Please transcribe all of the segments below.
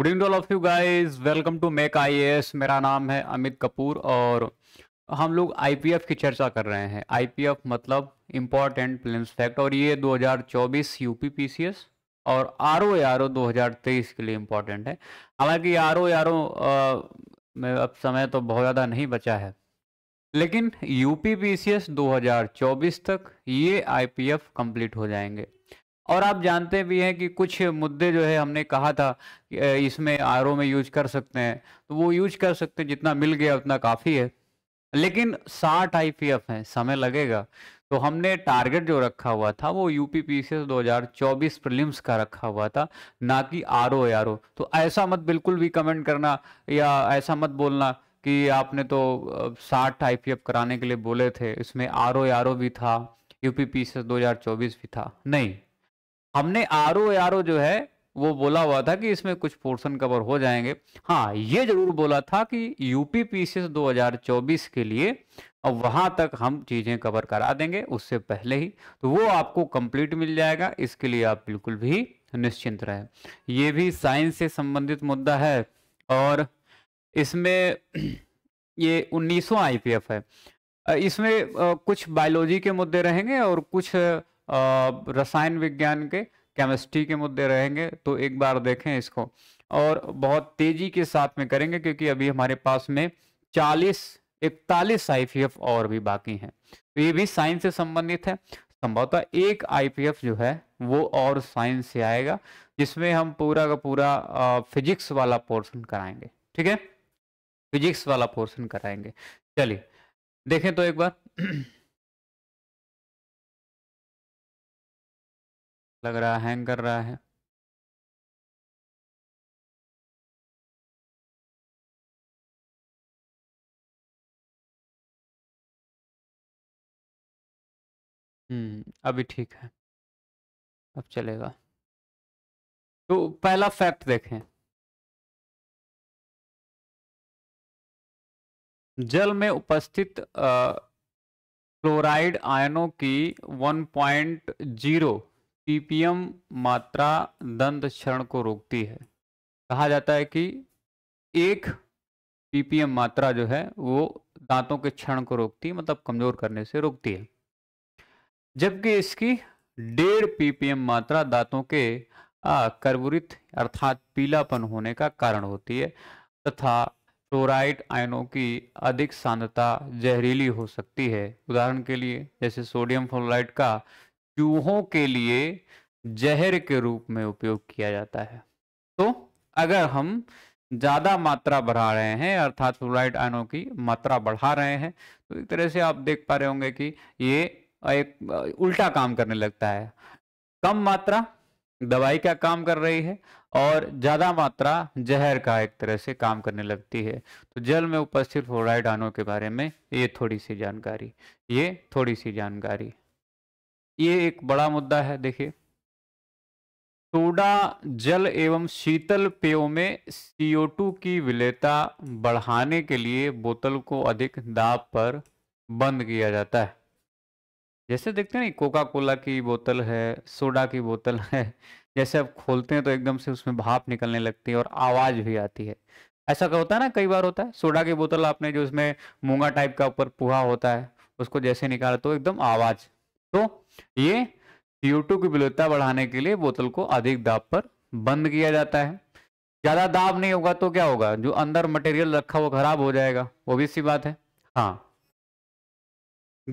Good evening all of you guys welcome to make IAS मेरा नाम है अमित कपूर और हम लोग आईपीएफ की चर्चा कर रहे हैं आईपीएफ मतलब इम्पॉर्टेंट प्लेन्स फैक्ट और ये 2024 यूपी पीसीएस और आर ओ आर ओ दो के लिए इम्पॉर्टेंट है हालांकि आर ओ आर ओ में अब समय तो बहुत ज़्यादा नहीं बचा है लेकिन यूपी पी 2024 तक ये आईपीएफ कंप्लीट हो जाएंगे और आप जानते भी हैं कि कुछ मुद्दे जो है हमने कहा था इसमें आर में यूज कर सकते हैं तो वो यूज कर सकते हैं जितना मिल गया उतना काफ़ी है लेकिन साठ आई पी एफ है समय लगेगा तो हमने टारगेट जो रखा हुआ था वो U P P C S दो हज़ार चौबीस प्रिलिम्स का रखा हुआ था ना कि आर ओ आर ओ तो ऐसा मत बिल्कुल भी कमेंट करना या ऐसा मत बोलना कि आपने तो साठ आई पी एफ कराने के लिए बोले थे इसमें आर ओ आर ओ भी था U P P C S दो हज़ार चौबीस भी था नहीं हमने आर ओ आर ओ जो है वो बोला हुआ था कि इसमें कुछ पोर्शन कवर हो जाएंगे हाँ ये जरूर बोला था कि यूपी पीसीएस 2024 के लिए अब वहां तक हम चीज़ें कवर करा देंगे उससे पहले ही तो वो आपको कंप्लीट मिल जाएगा इसके लिए आप बिल्कुल भी निश्चिंत रहें ये भी साइंस से संबंधित मुद्दा है और इसमें ये उन्नीसवा आईपीएफ है इसमें कुछ बायोलॉजी के मुद्दे रहेंगे और कुछ रसायन विज्ञान के केमिस्ट्री के मुद्दे रहेंगे तो एक बार देखें इसको और बहुत तेजी के साथ में करेंगे क्योंकि अभी हमारे पास में 40 इकतालीस आईपीएफ और भी बाकी हैं तो ये भी साइंस से संबंधित है संभवतः एक आईपीएफ जो है वो और साइंस से आएगा जिसमें हम पूरा का पूरा फिजिक्स वाला पोर्शन कराएंगे ठीक है फिजिक्स वाला पोर्शन कराएंगे चलिए देखें तो एक बार लग रहा है हैंग कर रहा है हम्म अभी ठीक है अब चलेगा तो पहला फैक्ट देखें जल में उपस्थित क्लोराइड आयनों की 1.0 पीपीएम मात्रा दंत क्षरण को रोकती है कहा जाता है कि एक पीपीएम मात्रा जो है वो दांतों के क्षरण को रोकती है मतलब कमजोर करने से रोकती है जबकि इसकी डेढ़ पीपीएम मात्रा दांतों के कर्बुरित अर्थात पीलापन होने का कारण होती है तथा फ्लोराइड आयनों की अधिक सांद्रता जहरीली हो सकती है उदाहरण के लिए जैसे सोडियम फ्लोराइड का चूहों के लिए जहर के रूप में उपयोग किया जाता है तो अगर हम ज़्यादा मात्रा बढ़ा रहे हैं अर्थात फ्लोराइड आयनों की मात्रा बढ़ा रहे हैं तो एक तरह से आप देख पा रहे होंगे कि ये एक उल्टा काम करने लगता है कम मात्रा दवाई का काम कर रही है और ज़्यादा मात्रा जहर का एक तरह से काम करने लगती है तो जल में उपस्थित फ्लोराइड आयनों के बारे में ये थोड़ी सी जानकारी ये थोड़ी सी जानकारी ये एक बड़ा मुद्दा है देखिए सोडा जल एवं शीतल पेयों में CO2 की विलेता बढ़ाने के लिए बोतल को अधिक दाब पर बंद किया जाता है जैसे देखते हैं ना कोका कोला की बोतल है सोडा की बोतल है जैसे आप खोलते हैं तो एकदम से उसमें भाप निकलने लगती है और आवाज़ भी आती है ऐसा क्या होता है ना कई बार होता है सोडा की बोतल आपने जो उसमें मूंगा टाइप का ऊपर पुहा होता है उसको जैसे निकाला तो एकदम आवाज़ तो ये CO2 की विलुता बढ़ाने के लिए बोतल को अधिक दाब पर बंद किया जाता है ज़्यादा दाब नहीं होगा तो क्या होगा जो अंदर मटेरियल रखा वो खराब हो जाएगा वो भी सी बात है हाँ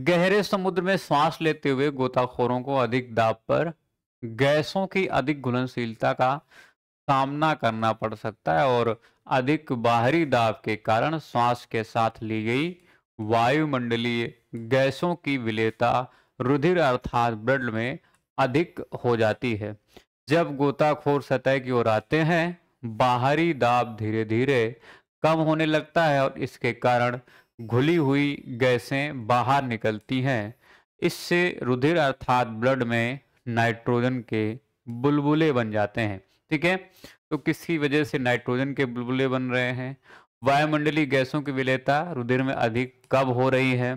गहरे समुद्र में सांस लेते हुए गोताखोरों को अधिक दाब पर गैसों की अधिक घुलनशीलता का सामना करना पड़ सकता है और अधिक बाहरी दाब के कारण सांस के साथ ली गई वायुमंडलीय गैसों की विलेता रुधिर अर्थात ब्लड में अधिक हो जाती है जब गोताखोर सतह की ओर आते हैं बाहरी दाब धीरे धीरे कम होने लगता है और इसके कारण घुली हुई गैसें बाहर निकलती हैं इससे रुधिर अर्थात ब्लड में नाइट्रोजन के बुलबुले बन जाते हैं ठीक है तो किसकी वजह से नाइट्रोजन के बुलबुले बन रहे हैं वायुमंडलीय गैसों की विलयता रुधिर में अधिक कब हो रही है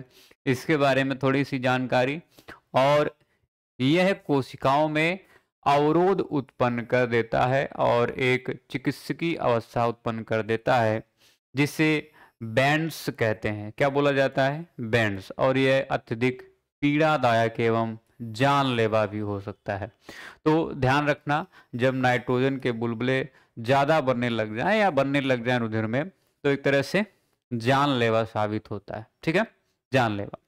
इसके बारे में थोड़ी सी जानकारी और यह कोशिकाओं में अवरोध उत्पन्न कर देता है और एक चिकित्सकीय अवस्था उत्पन्न कर देता है जिसे बैंड्स कहते हैं क्या बोला जाता है बैंड्स और यह अत्यधिक पीड़ादायक एवं जानलेवा भी हो सकता है तो ध्यान रखना जब नाइट्रोजन के बुलबुले ज़्यादा बनने लग जाएं या बनने लग जाएं रुधिर में तो एक तरह से जानलेवा साबित होता है ठीक है जानलेवा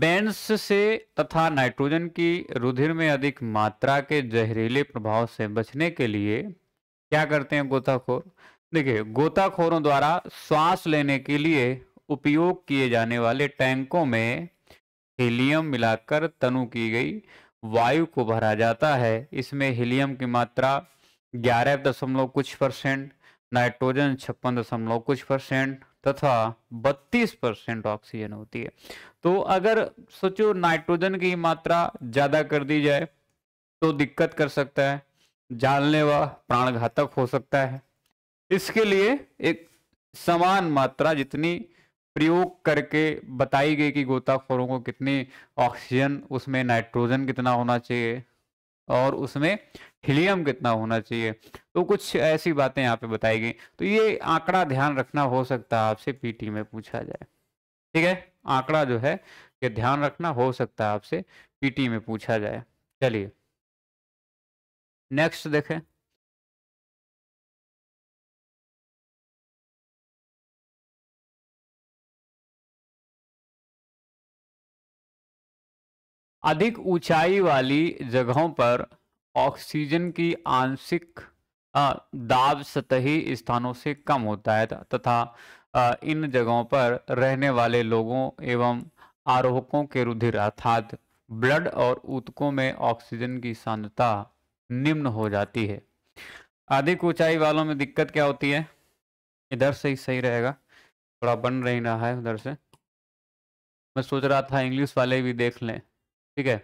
बेंस से तथा नाइट्रोजन की रुधिर में अधिक मात्रा के जहरीले प्रभाव से बचने के लिए क्या करते हैं गोताखोर देखिए गोताखोरों द्वारा श्वास लेने के लिए उपयोग किए जाने वाले टैंकों में हीलियम मिलाकर तनु की गई वायु को भरा जाता है इसमें हीलियम की मात्रा ग्यारह दशमलव कुछ परसेंट नाइट्रोजन छप्पन दशमलव कुछ परसेंट तथा 32 परसेंट ऑक्सीजन होती है तो अगर सोचो नाइट्रोजन की मात्रा ज़्यादा कर दी जाए तो दिक्कत कर सकता है व प्राण घातक हो सकता है इसके लिए एक समान मात्रा जितनी प्रयोग करके बताई गई कि गोताखोरों को कितनी ऑक्सीजन उसमें नाइट्रोजन कितना होना चाहिए और उसमें हीलियम कितना होना चाहिए तो कुछ ऐसी बातें यहाँ पे बताई गई तो ये आंकड़ा ध्यान रखना हो सकता है आपसे पीटी में पूछा जाए ठीक है आंकड़ा जो है ये ध्यान रखना हो सकता है आपसे पीटी में पूछा जाए चलिए नेक्स्ट देखें अधिक ऊंचाई वाली जगहों पर ऑक्सीजन की आंशिक दाब सतही स्थानों से कम होता है तथा इन जगहों पर रहने वाले लोगों एवं आरोहकों के रुधिर अर्थात ब्लड और ऊतकों में ऑक्सीजन की सांद्रता निम्न हो जाती है अधिक ऊंचाई वालों में दिक्कत क्या होती है इधर से ही सही रहेगा थोड़ा बन नहीं रहा है उधर से मैं सोच रहा था इंग्लिश वाले भी देख लें ठीक है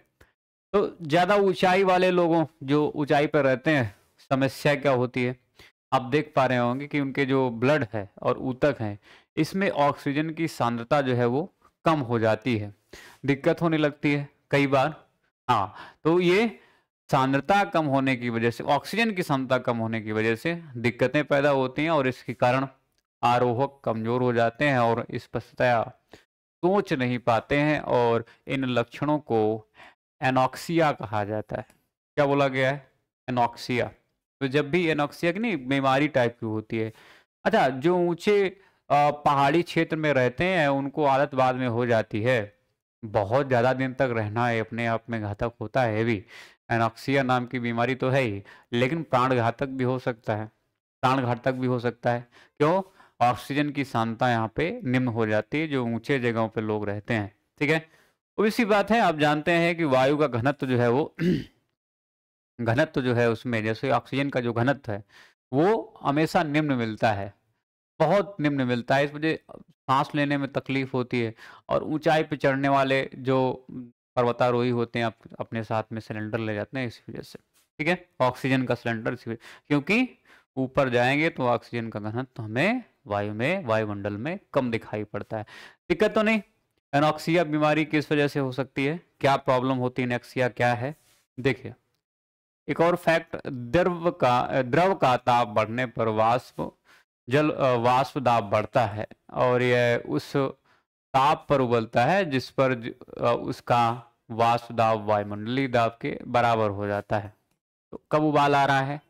तो ज़्यादा ऊंचाई वाले लोगों जो ऊंचाई पर रहते हैं समस्या क्या होती है आप देख पा रहे होंगे कि उनके जो ब्लड है और ऊतक है इसमें ऑक्सीजन की सांद्रता जो है वो कम हो जाती है दिक्कत होने लगती है कई बार हाँ तो ये सांद्रता कम होने की वजह से ऑक्सीजन की सांद्रता कम होने की वजह से दिक्कतें पैदा होती हैं और इसके कारण आरोहक कमजोर हो जाते हैं और इस पश्चात सोच नहीं पाते हैं और इन लक्षणों को एनोक्सिया कहा जाता है क्या बोला गया है एनोक्सिया तो जब भी एनोक्सिया की नहीं बीमारी टाइप की होती है अच्छा जो ऊंचे पहाड़ी क्षेत्र में रहते हैं उनको आदत बाद में हो जाती है बहुत ज़्यादा दिन तक रहना है अपने आप में घातक होता है भी एनोक्सिया नाम की बीमारी तो है ही लेकिन प्राण घातक भी हो सकता है प्राण घातक भी हो सकता है क्यों ऑक्सीजन की सांद्रता यहाँ पे निम्न हो जाती है जो ऊंचे जगहों पे लोग रहते हैं ठीक है और इसी बात है आप जानते हैं कि वायु का घनत्व जो है वो घनत्व जो है उसमें जैसे ऑक्सीजन का जो घनत्व है वो हमेशा निम्न मिलता है बहुत निम्न मिलता है इस वजह सांस लेने में तकलीफ होती है और ऊंचाई पर चढ़ने वाले जो पर्वतारोही होते हैं आप अपने साथ में सिलेंडर ले जाते हैं इस वजह से ठीक है ऑक्सीजन का सिलेंडर क्योंकि ऊपर जाएंगे तो ऑक्सीजन का घनत्व हमें वायु में वायुमंडल में कम दिखाई पड़ता है दिक्कत तो नहीं एनोक्सिया बीमारी किस वजह से हो सकती है क्या प्रॉब्लम होती है एनोक्सिया क्या है देखिए एक और फैक्ट द्रव का द्रव का ताप बढ़ने पर वाष्प जल वाष्प दाब बढ़ता है और यह उस ताप पर उबलता है जिस पर उसका वाष्प दाब वायुमंडलीय दाब के बराबर हो जाता है तो कब उबाल आ रहा है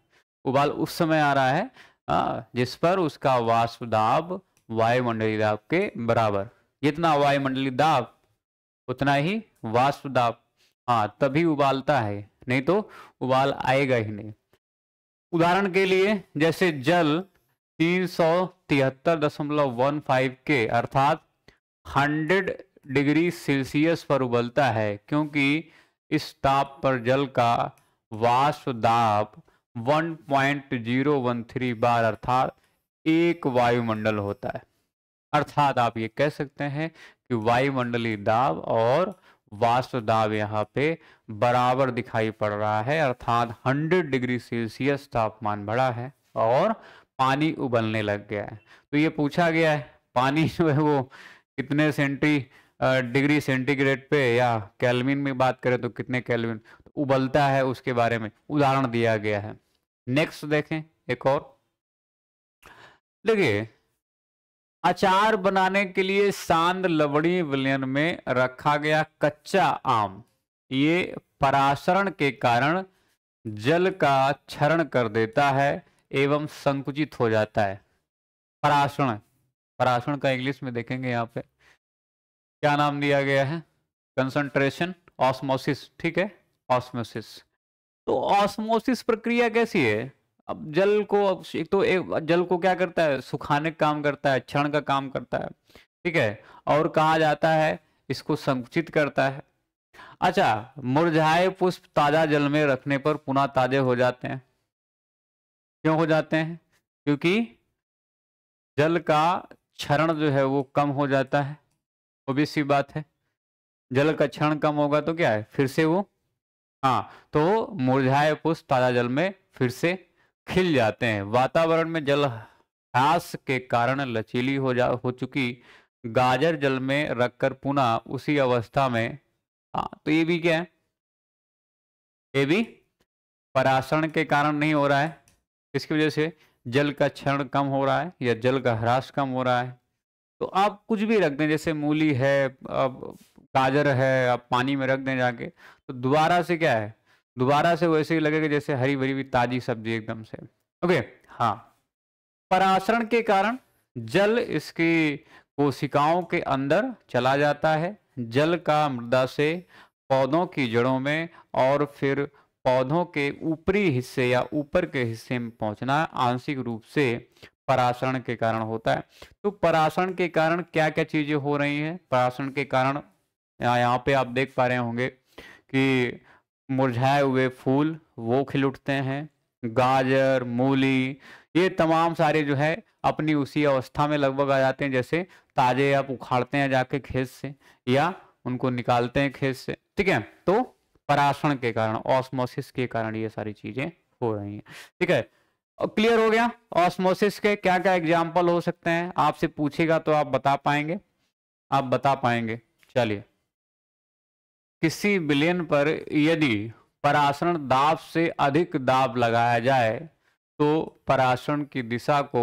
उबाल उस समय आ रहा है हाँ, जिस पर उसका वाष्प दाब वायुमंडलीय दाब के बराबर जितना वायुमंडलीय दाब उतना ही वाष्प दाब हाँ तभी उबालता है नहीं तो उबाल आएगा ही नहीं उदाहरण के लिए जैसे जल तीन सौ तिहत्तर दशमलव वन फाइव के अर्थात हंड्रेड डिग्री सेल्सियस पर उबलता है क्योंकि इस ताप पर जल का वाष्प दाब 1.013 बार अर्थात एक वायुमंडल होता है अर्थात आप ये कह सकते हैं कि वायुमंडलीय दाब और वाष्प दाब यहाँ पे बराबर दिखाई पड़ रहा है अर्थात 100 डिग्री सेल्सियस तापमान बढ़ा है और पानी उबलने लग गया है तो ये पूछा गया है पानी जो है वो कितने सेंटी डिग्री सेंटीग्रेड पे या कैलविन में बात करें तो कितने कैलविन तो उबलता है उसके बारे में उदाहरण दिया गया है नेक्स्ट देखें एक और देखिए अचार बनाने के लिए सांद लवड़ी विलयन में रखा गया कच्चा आम ये परासरण के कारण जल का क्षरण कर देता है एवं संकुचित हो जाता है परासरण परासरण का इंग्लिश में देखेंगे यहाँ पे क्या नाम दिया गया है कंसंट्रेशन ऑस्मोसिस ठीक है ऑस्मोसिस तो ऑस्मोसिस प्रक्रिया कैसी है अब जल को एक तो एक जल को क्या करता है सुखाने का काम करता है क्षण का काम करता है ठीक है और कहा जाता है इसको संकुचित करता है अच्छा मुरझाए पुष्प ताजा जल में रखने पर पुनः ताजे हो जाते हैं क्यों हो जाते हैं क्योंकि जल का क्षरण जो है वो कम हो जाता है वो भी सी बात है जल का क्षरण कम होगा तो क्या है फिर से वो हाँ तो मुरझाए पुष्प ताजा जल में फिर से खिल जाते हैं वातावरण में जल ह्रास के कारण लचीली हो जा हो चुकी गाजर जल में रखकर पुनः उसी अवस्था में हाँ तो ये भी क्या है ये भी पराशरण के कारण नहीं हो रहा है इसकी वजह से जल का क्षरण कम हो रहा है या जल का ह्रास कम हो रहा है तो आप कुछ भी रख दें जैसे मूली है अब गाजर है आप पानी में रख दें जाके तो दोबारा से क्या है दोबारा से वैसे ही लगेगा जैसे हरी भरी हुई ताजी सब्जी एकदम से ओके हाँ परासरण के कारण जल इसकी कोशिकाओं के अंदर चला जाता है जल का मृदा से पौधों की जड़ों में और फिर पौधों के ऊपरी हिस्से या ऊपर के हिस्से में पहुंचना आंशिक रूप से पराशरण के कारण होता है तो पराशरण के कारण क्या क्या चीजें हो रही हैं पराशरण के कारण यहाँ पे आप देख पा रहे होंगे कि मुरझाए हुए फूल वो खिल उठते हैं गाजर मूली ये तमाम सारे जो है अपनी उसी अवस्था में लगभग आ जाते हैं जैसे ताजे आप उखाड़ते हैं जाके खेत से या उनको निकालते हैं खेत से ठीक है तो पराशण के कारण ऑस्मोसिस के कारण ये सारी चीजें हो रही हैं ठीक है क्लियर हो गया ऑस्मोसिस के क्या क्या एग्जाम्पल हो सकते हैं आपसे पूछेगा तो आप बता पाएंगे आप बता पाएंगे चलिए किसी विलयन पर यदि परासरण दाब से अधिक दाब लगाया जाए तो परासरण की दिशा को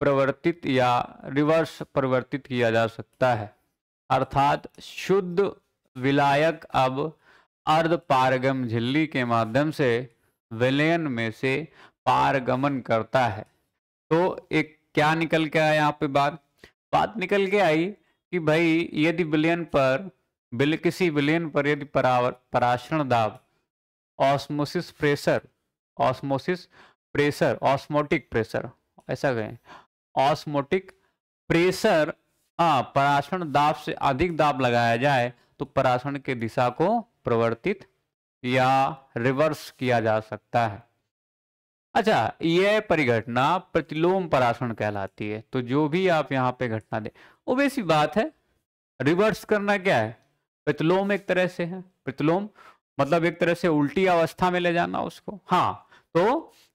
प्रवर्तित या रिवर्स परिवर्तित किया जा सकता है अर्थात शुद्ध विलायक अब पारगम झिल्ली के माध्यम से विलयन में से पारगमन करता है तो एक क्या निकल के आया यहाँ पे बात बात निकल के आई कि भाई यदि विलयन पर किसी विलीन पर यदि पराशरण दाब osmosis pressure osmosis pressure osmotic pressure ऐसा कहें ऑस्मोटिक प्रेशर हाँ पराशरण दाब से अधिक दाब लगाया जाए तो पराशरण के दिशा को प्रवर्तित या रिवर्स किया जा सकता है अच्छा यह परिघटना प्रतिलोम पराशरण कहलाती है तो जो भी आप यहां पे घटना दे वो वैसी बात है रिवर्स करना क्या है प्रतिलोम एक तरह से है प्रतिलोम मतलब एक तरह से उल्टी अवस्था में ले जाना उसको हाँ तो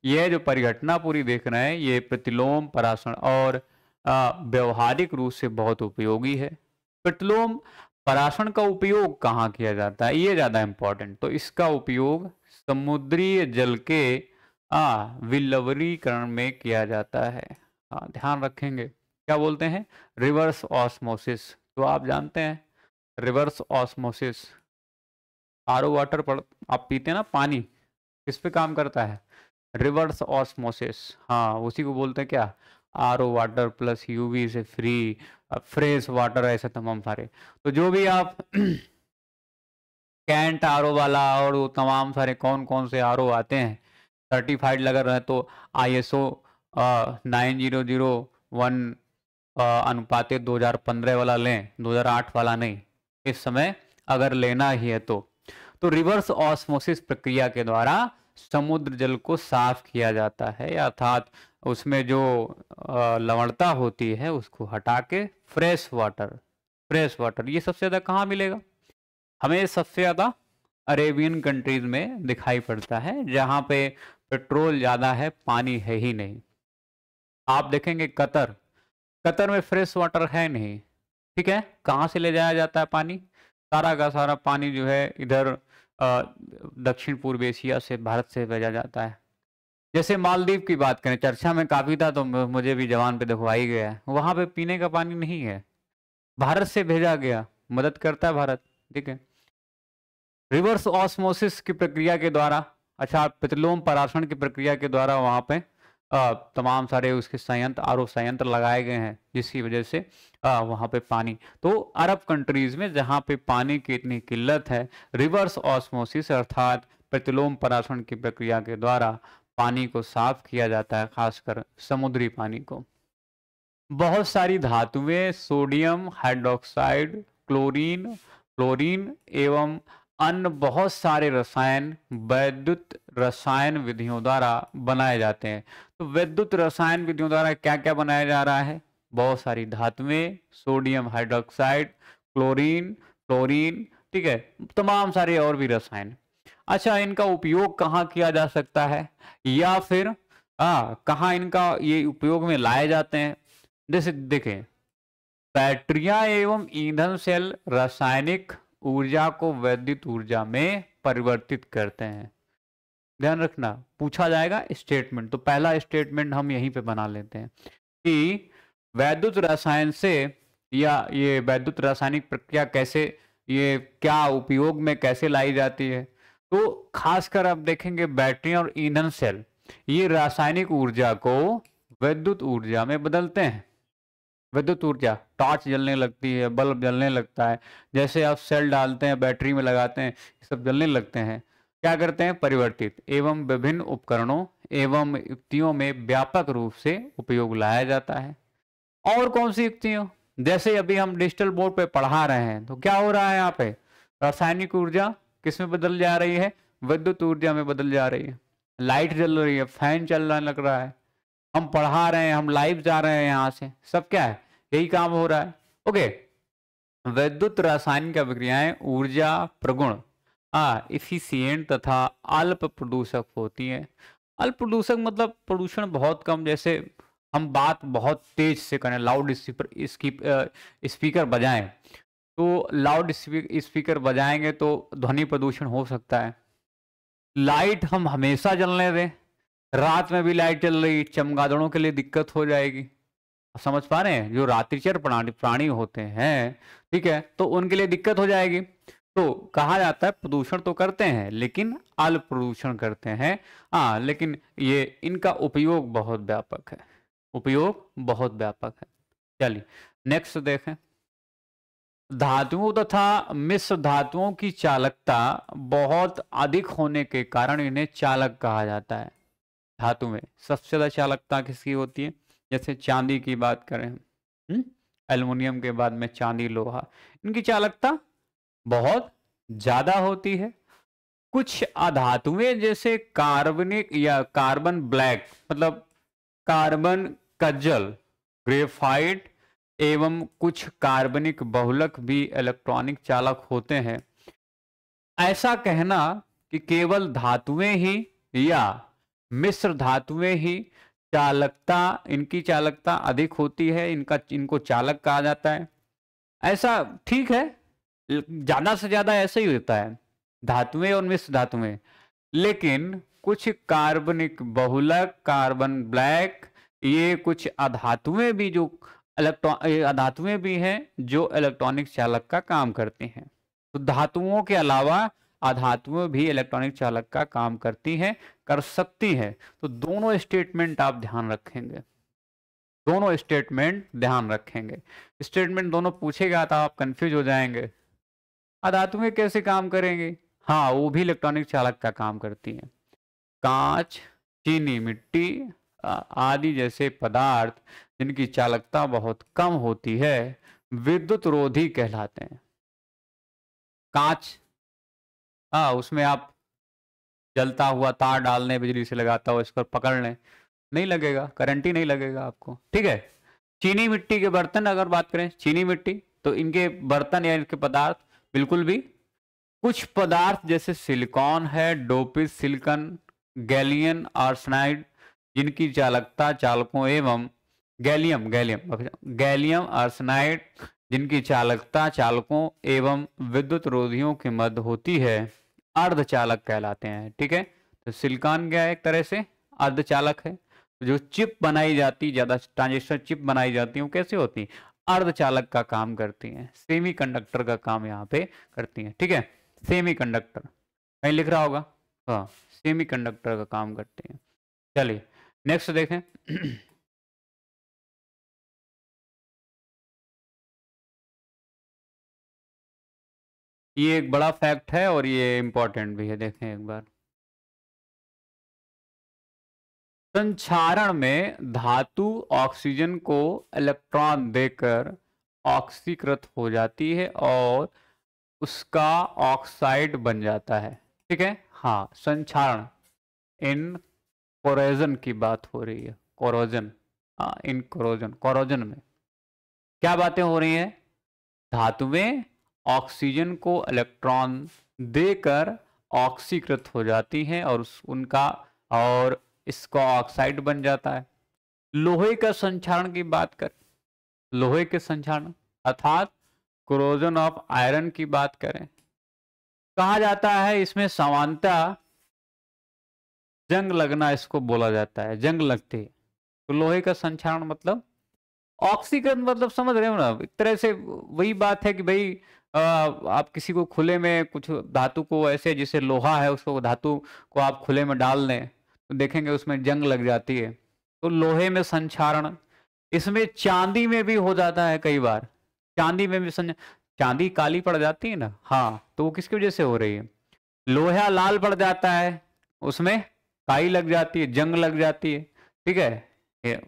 यह जो परिघटना पूरी देख रहे हैं ये प्रतिलोम परासन और व्यवहारिक रूप से बहुत उपयोगी है प्रतिलोम परासन का उपयोग कहाँ किया जाता है ये ज़्यादा इंपॉर्टेंट तो इसका उपयोग समुद्री जल के विलवरीकरण में किया जाता है आ, हाँ, ध्यान रखेंगे क्या बोलते हैं रिवर्स ऑस्मोसिस तो आप जानते हैं reverse osmosis R O water पड़ आप पीते हैं ना पानी किस पे काम करता है रिवर्स ऑस्मोसिस हाँ उसी को बोलते हैं क्या R O water plus UV से फ्री फ्रेश वाटर ऐसे तमाम सारे तो जो भी आप कैंट आर वाला और वो तमाम सारे कौन कौन से आर आते हैं सर्टिफाइड लगा रहे हैं तो I S O nine zero zero one अनुपातित दो हज़ार पंद्रह वाला लें दो हज़ार आठ वाला नहीं इस समय अगर लेना ही है तो तो रिवर्स ऑस्मोसिस प्रक्रिया के द्वारा समुद्र जल को साफ किया जाता है अर्थात उसमें जो लवणता होती है उसको हटा के फ्रेश वाटर फ्रेश वाटर ये सबसे ज़्यादा कहाँ मिलेगा हमें सबसे ज़्यादा अरेबियन कंट्रीज में दिखाई पड़ता है जहां पे पेट्रोल ज़्यादा है पानी है ही नहीं आप देखेंगे कतर कतर में फ्रेश वाटर है नहीं ठीक है कहाँ से ले जाया जाता है पानी सारा का सारा पानी जो है इधर दक्षिण पूर्व एशिया से भारत से भेजा जाता है जैसे मालदीव की बात करें चर्चा में काफ़ी था तो मुझे भी जवान पे दिखवाई गया है वहां पे पीने का पानी नहीं है भारत से भेजा गया मदद करता है भारत ठीक है रिवर्स ऑस्मोसिस की प्रक्रिया के द्वारा अच्छा पितलोम परासण की प्रक्रिया के द्वारा वहां पे तमाम सारे उसके संयंत्र आर संयंत्र लगाए गए हैं जिसकी वजह से वहाँ पे पानी तो अरब कंट्रीज़ में जहाँ पे पानी की इतनी किल्लत है रिवर्स ऑस्मोसिस अर्थात प्रतिलोम परासण की प्रक्रिया के द्वारा पानी को साफ किया जाता है खासकर समुद्री पानी को बहुत सारी धातुएं सोडियम हाइड्रोक्साइड क्लोरीन क्लोरीन एवं अन्य बहुत सारे रसायन वैद्युत रसायन विधियों द्वारा बनाए जाते हैं तो वैद्युत रसायन विधियों द्वारा क्या क्या बनाया जा रहा है बहुत सारी धातुएं सोडियम हाइड्रोक्साइड क्लोरीन क्लोरीन ठीक है तमाम सारे और भी रसायन अच्छा इनका उपयोग कहाँ किया जा सकता है या फिर आ, हाँ, कहाँ इनका ये उपयोग में लाए जाते हैं जैसे देखें बैटरिया एवं ईंधन सेल रासायनिक ऊर्जा को वैद्युत ऊर्जा में परिवर्तित करते हैं ध्यान रखना पूछा जाएगा स्टेटमेंट तो पहला स्टेटमेंट हम यहीं पे बना लेते हैं कि वैद्युत रसायन से या ये वैद्युत रासायनिक प्रक्रिया कैसे ये क्या उपयोग में कैसे लाई जाती है तो खासकर आप देखेंगे बैटरी और ईंधन सेल ये रासायनिक ऊर्जा को वैद्युत ऊर्जा में बदलते हैं विद्युत ऊर्जा टॉर्च जलने लगती है बल्ब जलने लगता है जैसे आप सेल डालते हैं बैटरी में लगाते हैं ये सब जलने लगते हैं क्या करते हैं परिवर्तित एवं विभिन्न उपकरणों एवं युक्तियों में व्यापक रूप से उपयोग लाया जाता है और कौन सी युक्तियों जैसे अभी हम डिजिटल बोर्ड पर पढ़ा रहे हैं तो क्या हो रहा है यहाँ पे रासायनिक ऊर्जा किस में बदल जा रही है विद्युत ऊर्जा में बदल जा रही है लाइट जल रही है फैन चलने लग रहा है हम पढ़ा रहे हैं हम लाइव जा रहे हैं यहाँ से सब क्या है यही काम हो रहा है ओके वैद्युत रासायनिक अभिक्रियाएं ऊर्जा प्रगुण इफिशियंट तथा अल्प प्रदूषक होती हैं अल्प प्रदूषक मतलब प्रदूषण बहुत कम जैसे हम बात बहुत तेज से करें लाउड स्पीकर इसकी स्पीकर बजाएं तो लाउड स्पीकर बजाएंगे तो ध्वनि प्रदूषण हो सकता है लाइट हम हमेशा जलने दें रात में भी लाइट चल रही चमगादड़ों के लिए दिक्कत हो जाएगी समझ पा रहे हैं जो रात्रिचर प्राणी प्राणी होते हैं ठीक है तो उनके लिए दिक्कत हो जाएगी तो कहा जाता है प्रदूषण तो करते हैं लेकिन अल्प प्रदूषण करते हैं हाँ लेकिन ये इनका उपयोग बहुत व्यापक है उपयोग बहुत व्यापक है चलिए नेक्स्ट देखें धातुओं तथा मिश्र धातुओं की चालकता बहुत अधिक होने के कारण इन्हें चालक कहा जाता है धातु में सबसे ज़्यादा चालकता किसकी होती है जैसे चांदी की बात करें हम हम्म? एल्यूमिनियम के बाद में चांदी लोहा इनकी चालकता बहुत ज़्यादा होती है कुछ अधातुएं जैसे कार्बनिक या कार्बन ब्लैक मतलब कार्बन कज्जल ग्रेफाइट एवं कुछ कार्बनिक बहुलक भी इलेक्ट्रॉनिक चालक होते हैं ऐसा कहना कि केवल धातुएं ही या मिश्र धातुएं ही चालकता इनकी चालकता अधिक होती है इनका इनको चालक कहा जाता है ऐसा ठीक है ज्यादा से ज्यादा ऐसा ही होता है धातुएं और मिश्र धातुएं लेकिन कुछ कार्बनिक बहुलक कार्बन ब्लैक ये कुछ अधातुएं भी जो इलेक्ट्रॉन अधातुएं भी हैं जो इलेक्ट्रॉनिक चालक का काम करते हैं तो धातुओं के अलावा अधातुएं भी इलेक्ट्रॉनिक चालक का काम करती हैं कर सकती हैं तो दोनों स्टेटमेंट आप ध्यान रखेंगे दोनों स्टेटमेंट ध्यान रखेंगे स्टेटमेंट दोनों पूछेगा तो आप कंफ्यूज हो जाएंगे अधातुएं कैसे काम करेंगे हाँ वो भी इलेक्ट्रॉनिक चालक का काम करती हैं कांच चीनी मिट्टी आदि जैसे पदार्थ जिनकी चालकता बहुत कम होती है विद्युत रोधी कहलाते हैं कांच हाँ उसमें आप जलता हुआ तार डाल लें बिजली से लगाता हुआ पर पकड़ लें नहीं लगेगा करंट ही नहीं लगेगा आपको ठीक है चीनी मिट्टी के बर्तन अगर बात करें चीनी मिट्टी तो इनके बर्तन या इनके पदार्थ बिल्कुल भी कुछ पदार्थ जैसे सिलिकॉन है डोपिस सिलिकन गैलियन आर्सनाइड जिनकी चालकता चालकों एवं गैलियम गैलियम गैलियम आर्सनाइड जिनकी चालकता चालकों एवं विद्युत रोधियों के मध्य होती है अर्धचालक कहलाते हैं ठीक है तो सिलिकॉन क्या है एक तरह से अर्धचालक है जो चिप बनाई जाती ज़्यादा ट्रांजिस्टर चिप बनाई जाती है वो कैसे होती है अर्धचालक का काम करती हैं सेमीकंडक्टर का काम यहाँ पे करती है ठीक है सेमीकंडक्टर कहीं लिख रहा होगा हाँ सेमीकंडक्टर का काम करते हैं चलिए नेक्स्ट देखें ये एक बड़ा फैक्ट है और ये इम्पोर्टेंट भी है देखें एक बार संचारण में धातु ऑक्सीजन को इलेक्ट्रॉन देकर ऑक्सीकृत हो जाती है और उसका ऑक्साइड बन जाता है ठीक है हाँ संचारण इन कोरोजन की बात हो रही है कोरोजन हाँ, इन कोरोजन कोरोजन में क्या बातें हो रही हैं में ऑक्सीजन को इलेक्ट्रॉन देकर ऑक्सीकृत हो जाती हैं और उस उनका और इसका ऑक्साइड बन जाता है लोहे का संक्षारण की बात कर लोहे के संचारण अर्थात क्रोजन ऑफ आयरन की बात करें कहा जाता है इसमें समानता जंग लगना इसको बोला जाता है जंग लगती है तो लोहे का संक्षारण मतलब ऑक्सीकरण मतलब समझ रहे हो ना एक तरह से वही बात है कि भाई आप किसी को खुले में कुछ धातु को ऐसे जिसे लोहा है उसको धातु को आप खुले में डाल दें तो देखेंगे उसमें जंग लग जाती है तो लोहे में संक्षारण इसमें चांदी में भी हो जाता है कई बार चांदी में भी सं चांदी काली पड़ जाती है ना हाँ तो वो किसकी वजह से हो रही है लोहा लाल पड़ जाता है उसमें काई लग जाती है जंग लग जाती है ठीक है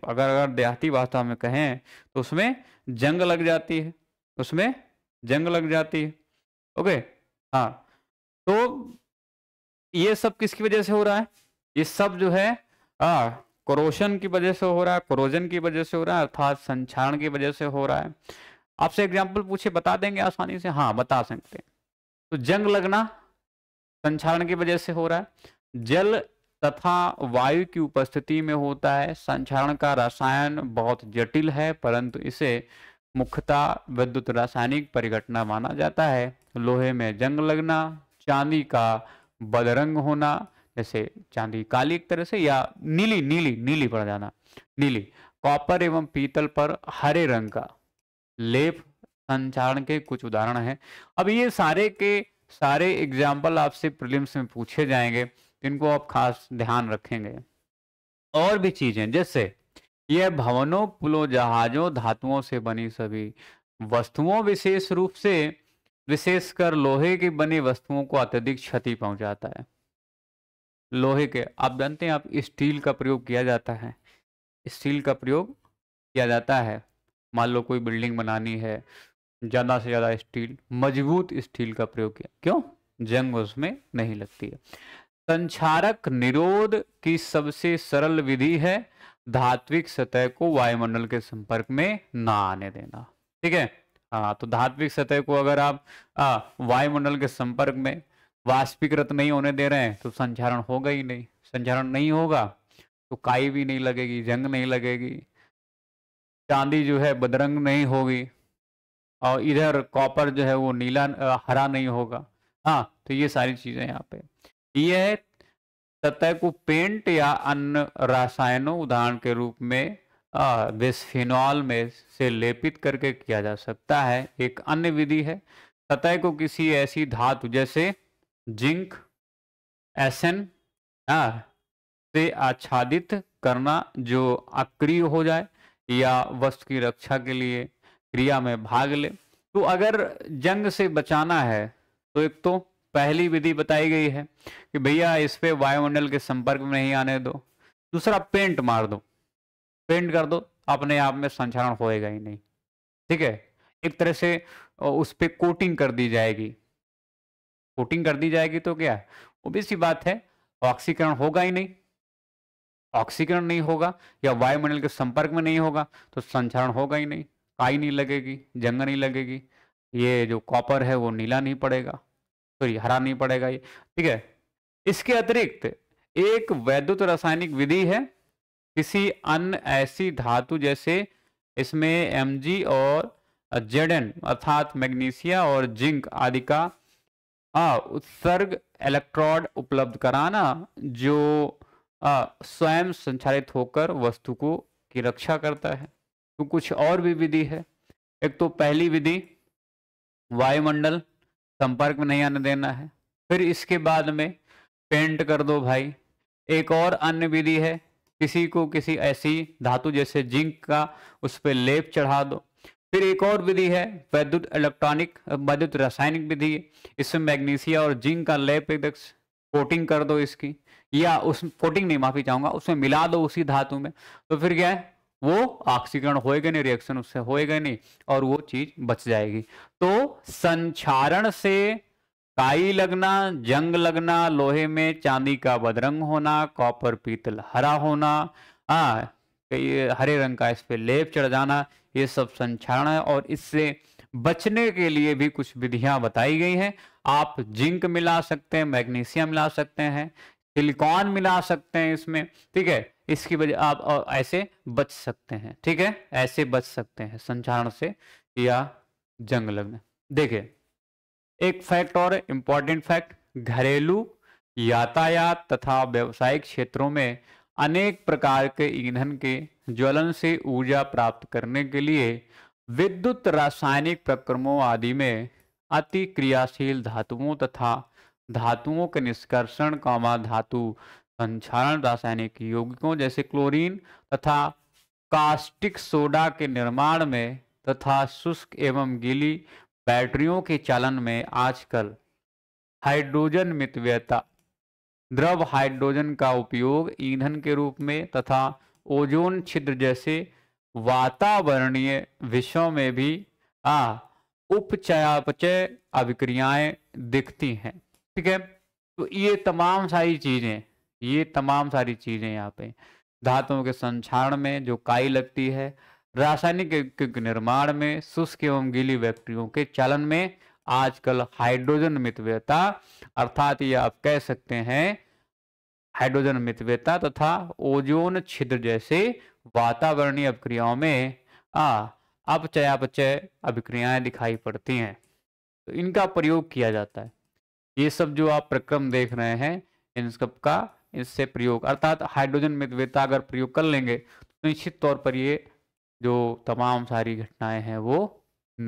अगर अगर देहाती भाषा में कहें तो उसमें जंग लग जाती है उसमें जंग लग जाती है ओके हाँ तो ये सब किसकी वजह से हो रहा है ये सब जो है आ, क्रोशन की वजह से हो रहा है क्रोजन की वजह से हो रहा है अर्थात संक्षारण की वजह से हो रहा है आपसे एग्जाम्पल पूछे बता देंगे आसानी से हाँ बता सकते हैं तो जंग लगना संक्षारण की वजह से हो रहा है जल तथा वायु की उपस्थिति में होता है संक्षारण का रसायन बहुत जटिल है परंतु इसे मुख्यतः विद्युत रासायनिक परिघटना माना जाता है लोहे में जंग लगना चांदी का बदरंग होना जैसे चांदी काली एक तरह से या नीली नीली नीली पड़ जाना नीली कॉपर एवं पीतल पर हरे रंग का लेप संचारण के कुछ उदाहरण हैं अब ये सारे के सारे एग्जाम्पल आपसे प्रिलिम्स में पूछे जाएंगे इनको आप खास ध्यान रखेंगे और भी चीजें जैसे यह भवनों पुलों जहाजों धातुओं से बनी सभी वस्तुओं विशेष रूप से विशेषकर लोहे की बनी वस्तुओं को अत्यधिक क्षति पहुंचाता है लोहे के आप जानते हैं आप स्टील का प्रयोग किया जाता है स्टील का प्रयोग किया जाता है मान लो कोई बिल्डिंग बनानी है ज़्यादा से ज़्यादा स्टील मजबूत स्टील का प्रयोग किया क्यों जंग उसमें नहीं लगती है संचारक निरोध की सबसे सरल विधि है धात्विक सतह को वायुमंडल के संपर्क में ना आने देना ठीक है हाँ तो धात्विक सतह को अगर आप वायुमंडल के संपर्क में वाष्पीकृत नहीं होने दे रहे हैं तो संचारण होगा ही नहीं संचारण नहीं होगा तो काई भी नहीं लगेगी जंग नहीं लगेगी चांदी जो है बदरंग नहीं होगी और इधर कॉपर जो है वो नीला हरा नहीं होगा हाँ तो ये सारी चीज़ें यहाँ पे ये है सतह को पेंट या अन्य रासायनों उदाहरण के रूप में बिस्फिनॉल में से लेपित करके किया जा सकता है एक अन्य विधि है सतह को किसी ऐसी धातु जैसे जिंक एसन से आच्छादित करना जो अक्रिय हो जाए या वस्तु की रक्षा के लिए क्रिया में भाग ले तो अगर जंग से बचाना है तो एक तो पहली विधि बताई गई है कि भैया इस पर वायुमंडल के संपर्क में नहीं आने दो दूसरा पेंट मार दो पेंट कर दो अपने आप में संचारण होएगा ही नहीं ठीक है एक तरह से उस पर कोटिंग कर दी जाएगी कोटिंग कर दी जाएगी तो क्या भी सी बात है ऑक्सीकरण होगा ही नहीं ऑक्सीकरण नहीं होगा या वायुमंडल के संपर्क में नहीं होगा तो संचारण होगा ही नहीं काई नहीं लगेगी जंग नहीं लगेगी ये जो कॉपर है वो नीला नहीं पड़ेगा सॉरी हरा नहीं पड़ेगा ये ठीक है इसके अतिरिक्त एक वैद्युत रासायनिक विधि है किसी अन्य ऐसी धातु जैसे इसमें एम और एन अर्थात मैग्नीशिया और जिंक आदि का उत्सर्ग इलेक्ट्रोड उपलब्ध कराना जो स्वयं संचालित होकर वस्तु को की रक्षा करता है तो कुछ और भी विधि है एक तो पहली विधि वायुमंडल संपर्क में नहीं आने देना है फिर इसके बाद में पेंट कर दो भाई एक और अन्य विधि है किसी को किसी ऐसी धातु जैसे जिंक का उस पर लेप चढ़ा दो फिर एक और विधि है वैद्युत इलेक्ट्रॉनिक वैद्युत रासायनिक विधि इसमें मैग्नीशिया और जिंक का लेप एक कोटिंग कर दो इसकी या उस कोटिंग नहीं माफी चाहूंगा उसमें मिला दो उसी धातु में तो फिर क्या है वो ऑक्सीकरण होएगा नहीं रिएक्शन उससे होएगा नहीं और वो चीज बच जाएगी तो संक्षारण से काई लगना जंग लगना लोहे में चांदी का बदरंग होना कॉपर पीतल हरा होना आ, कई हरे रंग का इस पर लेप चढ़ जाना ये सब संक्षारण है और इससे बचने के लिए भी कुछ विधियां बताई गई हैं आप जिंक मिला सकते हैं मैग्नीशियम मिला सकते हैं सिलिकॉन मिला सकते हैं इसमें ठीक है इसकी वजह आप ऐसे बच सकते हैं ठीक है ऐसे बच सकते हैं संचारण से या जंग लगने देखिए एक फैक्ट और इंपॉर्टेंट फैक्ट घरेलू यातायात तथा व्यवसायिक क्षेत्रों में अनेक प्रकार के ईंधन के ज्वलन से ऊर्जा प्राप्त करने के लिए विद्युत रासायनिक प्रक्रमों आदि में अति क्रियाशील धातुओं तथा धातुओं के निष्कर्षण कामा धातु संक्षारण रासायनिक यौगिकों जैसे क्लोरीन तथा कास्टिक सोडा के निर्माण में तथा शुष्क एवं गीली बैटरियों के चालन में आजकल हाइड्रोजन मितव्यता द्रव हाइड्रोजन का उपयोग ईंधन के रूप में तथा ओजोन छिद्र जैसे वातावरणीय विषयों में भी आ उपचयापचय अभिक्रियाएं दिखती हैं ठीक है तो ये तमाम सारी चीजें ये तमाम सारी चीजें यहाँ पे धातुओं के संचारण में जो काई लगती है रासायनिक निर्माण में शुष्क एवं गीली बैक्टीरियों के चलन में आजकल हाइड्रोजन मितव्यता अर्थात ये आप कह सकते हैं हाइड्रोजन मितव्यता तथा ओजोन छिद्र जैसे वातावरणीय अभिक्रियाओं में आ हाँ, अपचयापचय अभिक्रियाएं दिखाई पड़ती हैं तो इनका प्रयोग किया जाता है ये सब जो आप प्रक्रम देख रहे हैं इन सब का इससे प्रयोग अर्थात हाइड्रोजन मितवेता अगर प्रयोग कर लेंगे तो निश्चित तौर पर ये जो तमाम सारी घटनाएं हैं वो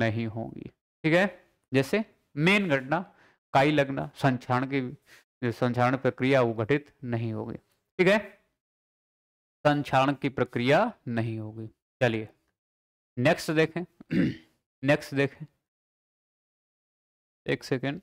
नहीं होंगी ठीक है जैसे मेन घटना काई लगना संचारण की संचारण प्रक्रिया वो घटित नहीं होगी ठीक है संक्षारण की प्रक्रिया नहीं होगी चलिए नेक्स्ट देखें नेक्स्ट देखें एक सेकेंड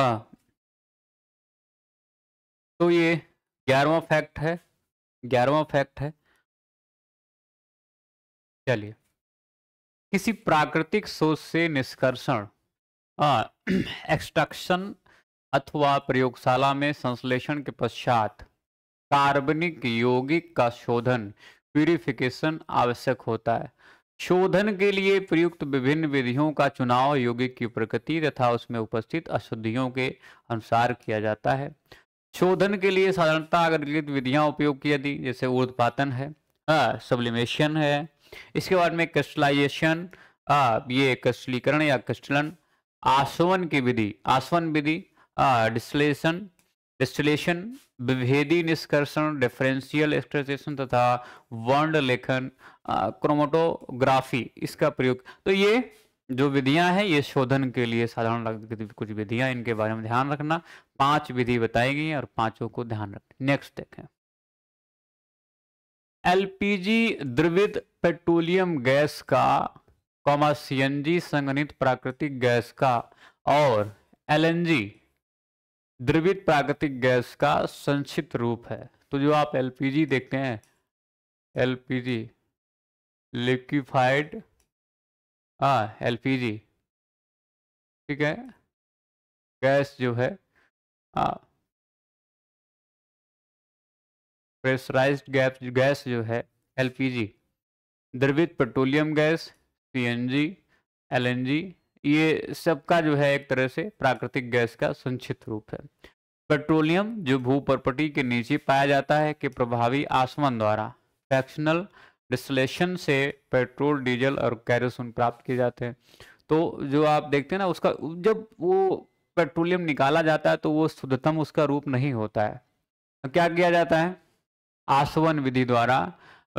हाँ तो ये ग्यारहवा फैक्ट है ग्यारहवा फैक्ट है चलिए किसी प्राकृतिक सोच से निष्कर्षण एक्सट्रक्शन हाँ, अथवा प्रयोगशाला में संश्लेषण के पश्चात कार्बनिक यौगिक का शोधन प्यूरिफिकेशन आवश्यक होता है शोधन के लिए प्रयुक्त विभिन्न विधियों का चुनाव योगिक की प्रकृति तथा उसमें उपस्थित अशुद्धियों के अनुसार किया जाता है शोधन के लिए साधारणता अगर विधियां उपयोग की जाती जैसे उत्पादन है सब्लिमेशन है इसके बाद में क्रिस्टलाइजेशन ये क्रिस्टलीकरण या क्रिस्टलन आसवन की विधि आसवन विधि डिस्लेशन डिस्टिलेशन विभेदी निष्कर्षण डिफरेंशियल एक्सट्रेशन तथा वर्ण लेखन क्रोमोटोग्राफी इसका प्रयोग तो ये जो विधियां हैं ये शोधन के लिए साधारण कुछ विधियां इनके बारे में ध्यान रखना पांच विधि बताई गई और पांचों को ध्यान रखें नेक्स्ट देखें एलपीजी द्रवित पेट्रोलियम गैस का कॉमा सीएनजी संगणित प्राकृतिक गैस का और एलएनजी द्रवित प्राकृतिक गैस का संक्षिप्त रूप है तो जो आप एलपीजी देखते हैं एलपीजी लिक्विफाइड हाँ एलपीजी ठीक है गैस जो है हाँ प्रेशराइज्ड गैस गैस जो है एलपीजी द्रवित पेट्रोलियम गैस सीएनजी एलएनजी ये सबका जो है एक तरह से प्राकृतिक गैस का संक्षिप्त रूप है पेट्रोलियम जो भूपरपटी के नीचे पाया जाता है के प्रभावी आसमान द्वारा फैक्शनल डिस्लेशन से पेट्रोल डीजल और कैरोसिन प्राप्त किए जाते हैं तो जो आप देखते हैं ना उसका जब वो पेट्रोलियम निकाला जाता है तो वो शुद्धतम उसका रूप नहीं होता है तो क्या किया जाता है आसवन विधि द्वारा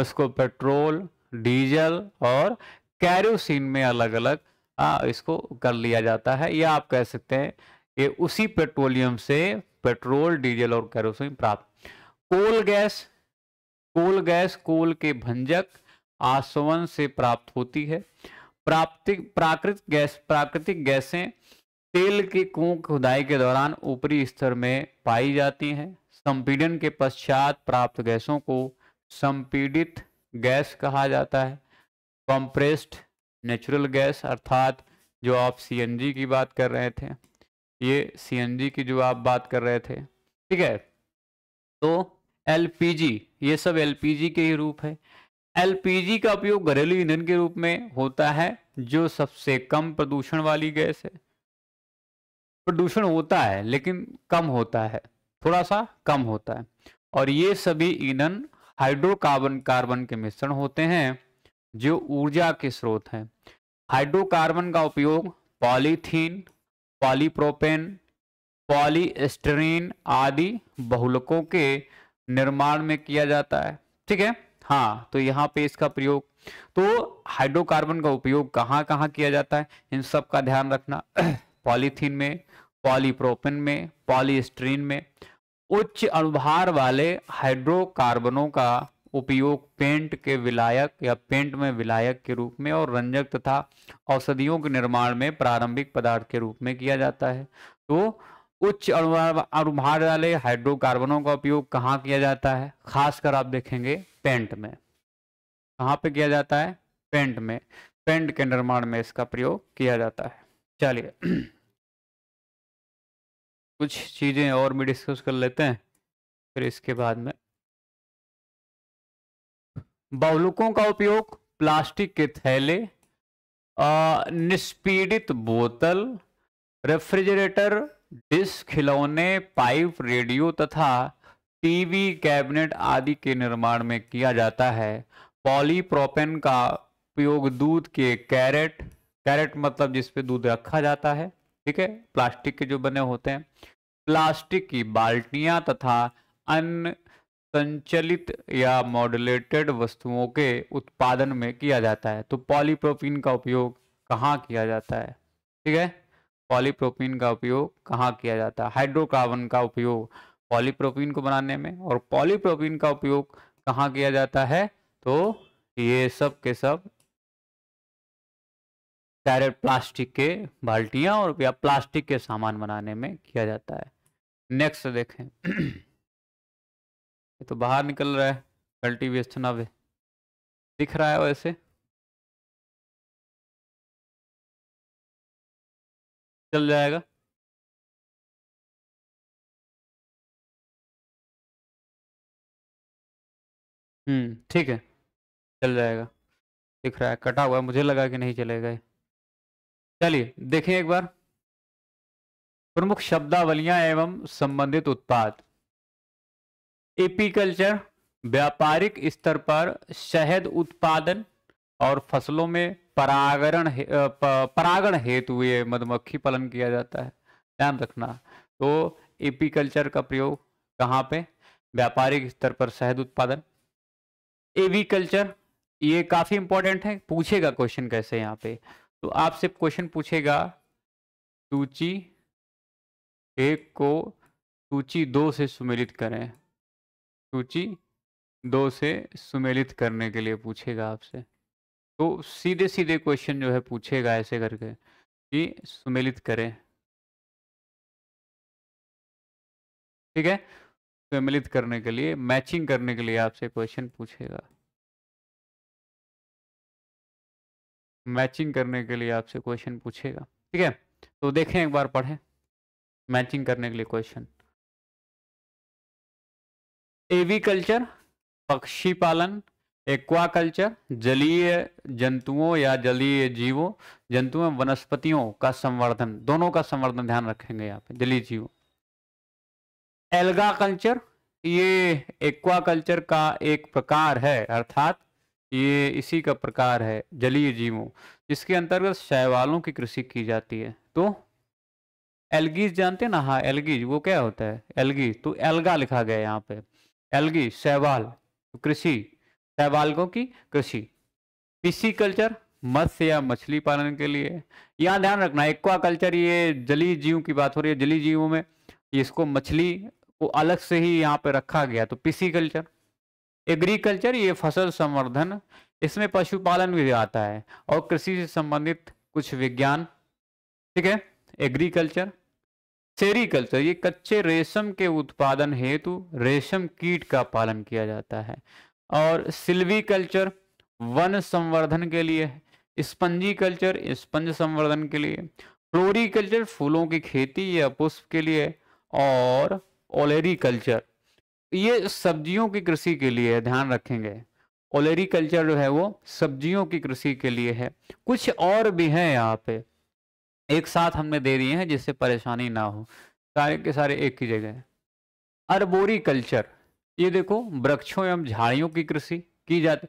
उसको पेट्रोल डीजल और कैरोसिन में अलग अलग आ, इसको कर लिया जाता है या आप कह सकते हैं कि उसी पेट्रोलियम से पेट्रोल डीजल और कैरोसिन प्राप्त कोल गैस कोल गैस कोल के भंजक आसवन से प्राप्त होती है प्राप्ति प्राकृतिक गैस प्राकृतिक गैसें तेल की कुंक खुदाई के दौरान ऊपरी स्तर में पाई जाती हैं संपीड़न के पश्चात प्राप्त गैसों को संपीड़ित गैस कहा जाता है कंप्रेस्ड नेचुरल गैस अर्थात जो आप सीएनजी की बात कर रहे थे ये सीएनजी की जो आप बात कर रहे थे ठीक है तो एलपीजी ये सब एलपीजी के ही रूप है एलपीजी का उपयोग घरेलू ईंधन के रूप में होता है जो सबसे कम प्रदूषण वाली गैस है प्रदूषण होता है लेकिन कम होता है थोड़ा सा कम होता है और ये सभी ईंधन हाइड्रोकार्बन कार्बन के मिश्रण होते हैं जो ऊर्जा के स्रोत हैं हाइड्रोकार्बन का उपयोग पॉलीथीन पॉलीप्रोपेन पॉलीस्टरीन आदि बहुलकों के निर्माण में किया जाता है ठीक है हाँ तो यहाँ पे इसका प्रयोग तो हाइड्रोकार्बन का उपयोग कहाँ कहाँ किया जाता है इन सब का ध्यान रखना पॉलीथीन में पॉलीप्रोपेन में पॉलीस्ट्रीन में उच्च अनुभार वाले हाइड्रोकार्बनों का उपयोग पेंट के विलायक या पेंट में विलायक के रूप में और रंजक तथा औषधियों के निर्माण में प्रारंभिक पदार्थ के रूप में किया जाता है तो उच्च अनुभार वाले हाइड्रोकार्बनों का उपयोग कहाँ किया जाता है खासकर आप देखेंगे पेंट में कहाँ पे किया जाता है पेंट में पेंट के निर्माण में इसका प्रयोग किया जाता है चलिए कुछ चीज़ें और भी डिस्कस कर लेते हैं फिर इसके बाद में बहुलकों का उपयोग प्लास्टिक के थैले निष्पीड़ित बोतल रेफ्रिजरेटर डिश खिलौने पाइप रेडियो तथा टीवी कैबिनेट आदि के निर्माण में किया जाता है पॉलीप्रोपेन का उपयोग दूध के कैरेट कैरेट मतलब जिसपे दूध रखा जाता है ठीक है प्लास्टिक के जो बने होते हैं प्लास्टिक की बाल्टियां तथा अन्य संचलित या मॉडुलेटेड वस्तुओं के उत्पादन में किया जाता है तो पॉलीप्रोपीन का उपयोग कहाँ किया जाता है ठीक है पॉलीप्रोपीन का उपयोग कहाँ किया जाता है हाइड्रोकार्बन का उपयोग पॉलीप्रोपीन को बनाने में और पॉलीप्रोपीन का उपयोग कहाँ किया जाता है तो ये सब के सब डायरेक्ट प्लास्टिक के बाल्टियाँ और या प्लास्टिक के सामान बनाने में किया जाता है नेक्स्ट देखें ये तो बाहर निकल रहा है कल्टीवेशन अब दिख रहा है वैसे चल जाएगा हम्म ठीक है चल जाएगा दिख रहा है कटा हुआ है मुझे लगा कि नहीं चलेगा चलिए देखें एक बार प्रमुख शब्दावलियां एवं संबंधित उत्पाद एपीकल्चर व्यापारिक स्तर पर शहद उत्पादन और फसलों में परागरण हे, परागण हेतु ये मधुमक्खी पालन किया जाता है ध्यान रखना तो एपीकल्चर का प्रयोग कहाँ पे व्यापारिक स्तर पर शहद उत्पादन एवीकल्चर ये काफ़ी इंपॉर्टेंट है पूछेगा क्वेश्चन कैसे यहाँ पे तो आपसे क्वेश्चन पूछेगा सूची एक को सूची दो से सुमिलित करें सूची दो से सुमेलित करने के लिए पूछेगा आपसे तो सीधे सीधे क्वेश्चन जो है पूछेगा ऐसे करके कि सुमेलित करें ठीक है सुमेलित करने के लिए मैचिंग करने के लिए आपसे क्वेश्चन पूछेगा मैचिंग करने के लिए आपसे क्वेश्चन पूछेगा ठीक है तो देखें एक बार पढ़ें मैचिंग करने के लिए क्वेश्चन एवी कल्चर पक्षी पालन एक्वा कल्चर जलीय जंतुओं या जलीय जीवों जंतुओं वनस्पतियों का संवर्धन दोनों का संवर्धन ध्यान रखेंगे यहाँ पे जलीय जीवों एल्गा कल्चर ये एक्वा कल्चर का एक प्रकार है अर्थात ये इसी का प्रकार है जलीय जीवों जिसके अंतर्गत शैवालों की कृषि की जाती है तो एल्गीज जानते ना हाँ एल्गीज वो क्या होता है एल्गी तो एल्गा लिखा गया यहाँ पे एलगी सहवाल कृषि सहवालकों की कृषि पिसी कल्चर मत्स्य या मछली पालन के लिए यहाँ ध्यान रखना एक्वा कल्चर ये जलीय जीव की बात हो रही है जलीय जीवों में इसको मछली को अलग से ही यहाँ पे रखा गया तो पिसी कल्चर एग्रीकल्चर ये फसल संवर्धन इसमें पशुपालन भी आता है और कृषि से संबंधित कुछ विज्ञान ठीक है एग्रीकल्चर सेरिकल्चर ये कच्चे रेशम के उत्पादन हेतु रेशम कीट का पालन किया जाता है और कल्चर वन संवर्धन के लिए स्पंजी कल्चर स्पंज संवर्धन के लिए कल्चर फूलों की खेती या पुष्प के लिए और कल्चर ये सब्जियों की कृषि के लिए ध्यान रखेंगे ओलेरीकल्चर जो है वो सब्जियों की कृषि के लिए है कुछ और भी है यहाँ पे एक साथ हमने दे दिए हैं जिससे परेशानी ना हो सारे के सारे एक ही जगह अरबोरी कल्चर ये देखो वृक्षों एवं झाड़ियों की कृषि की जाती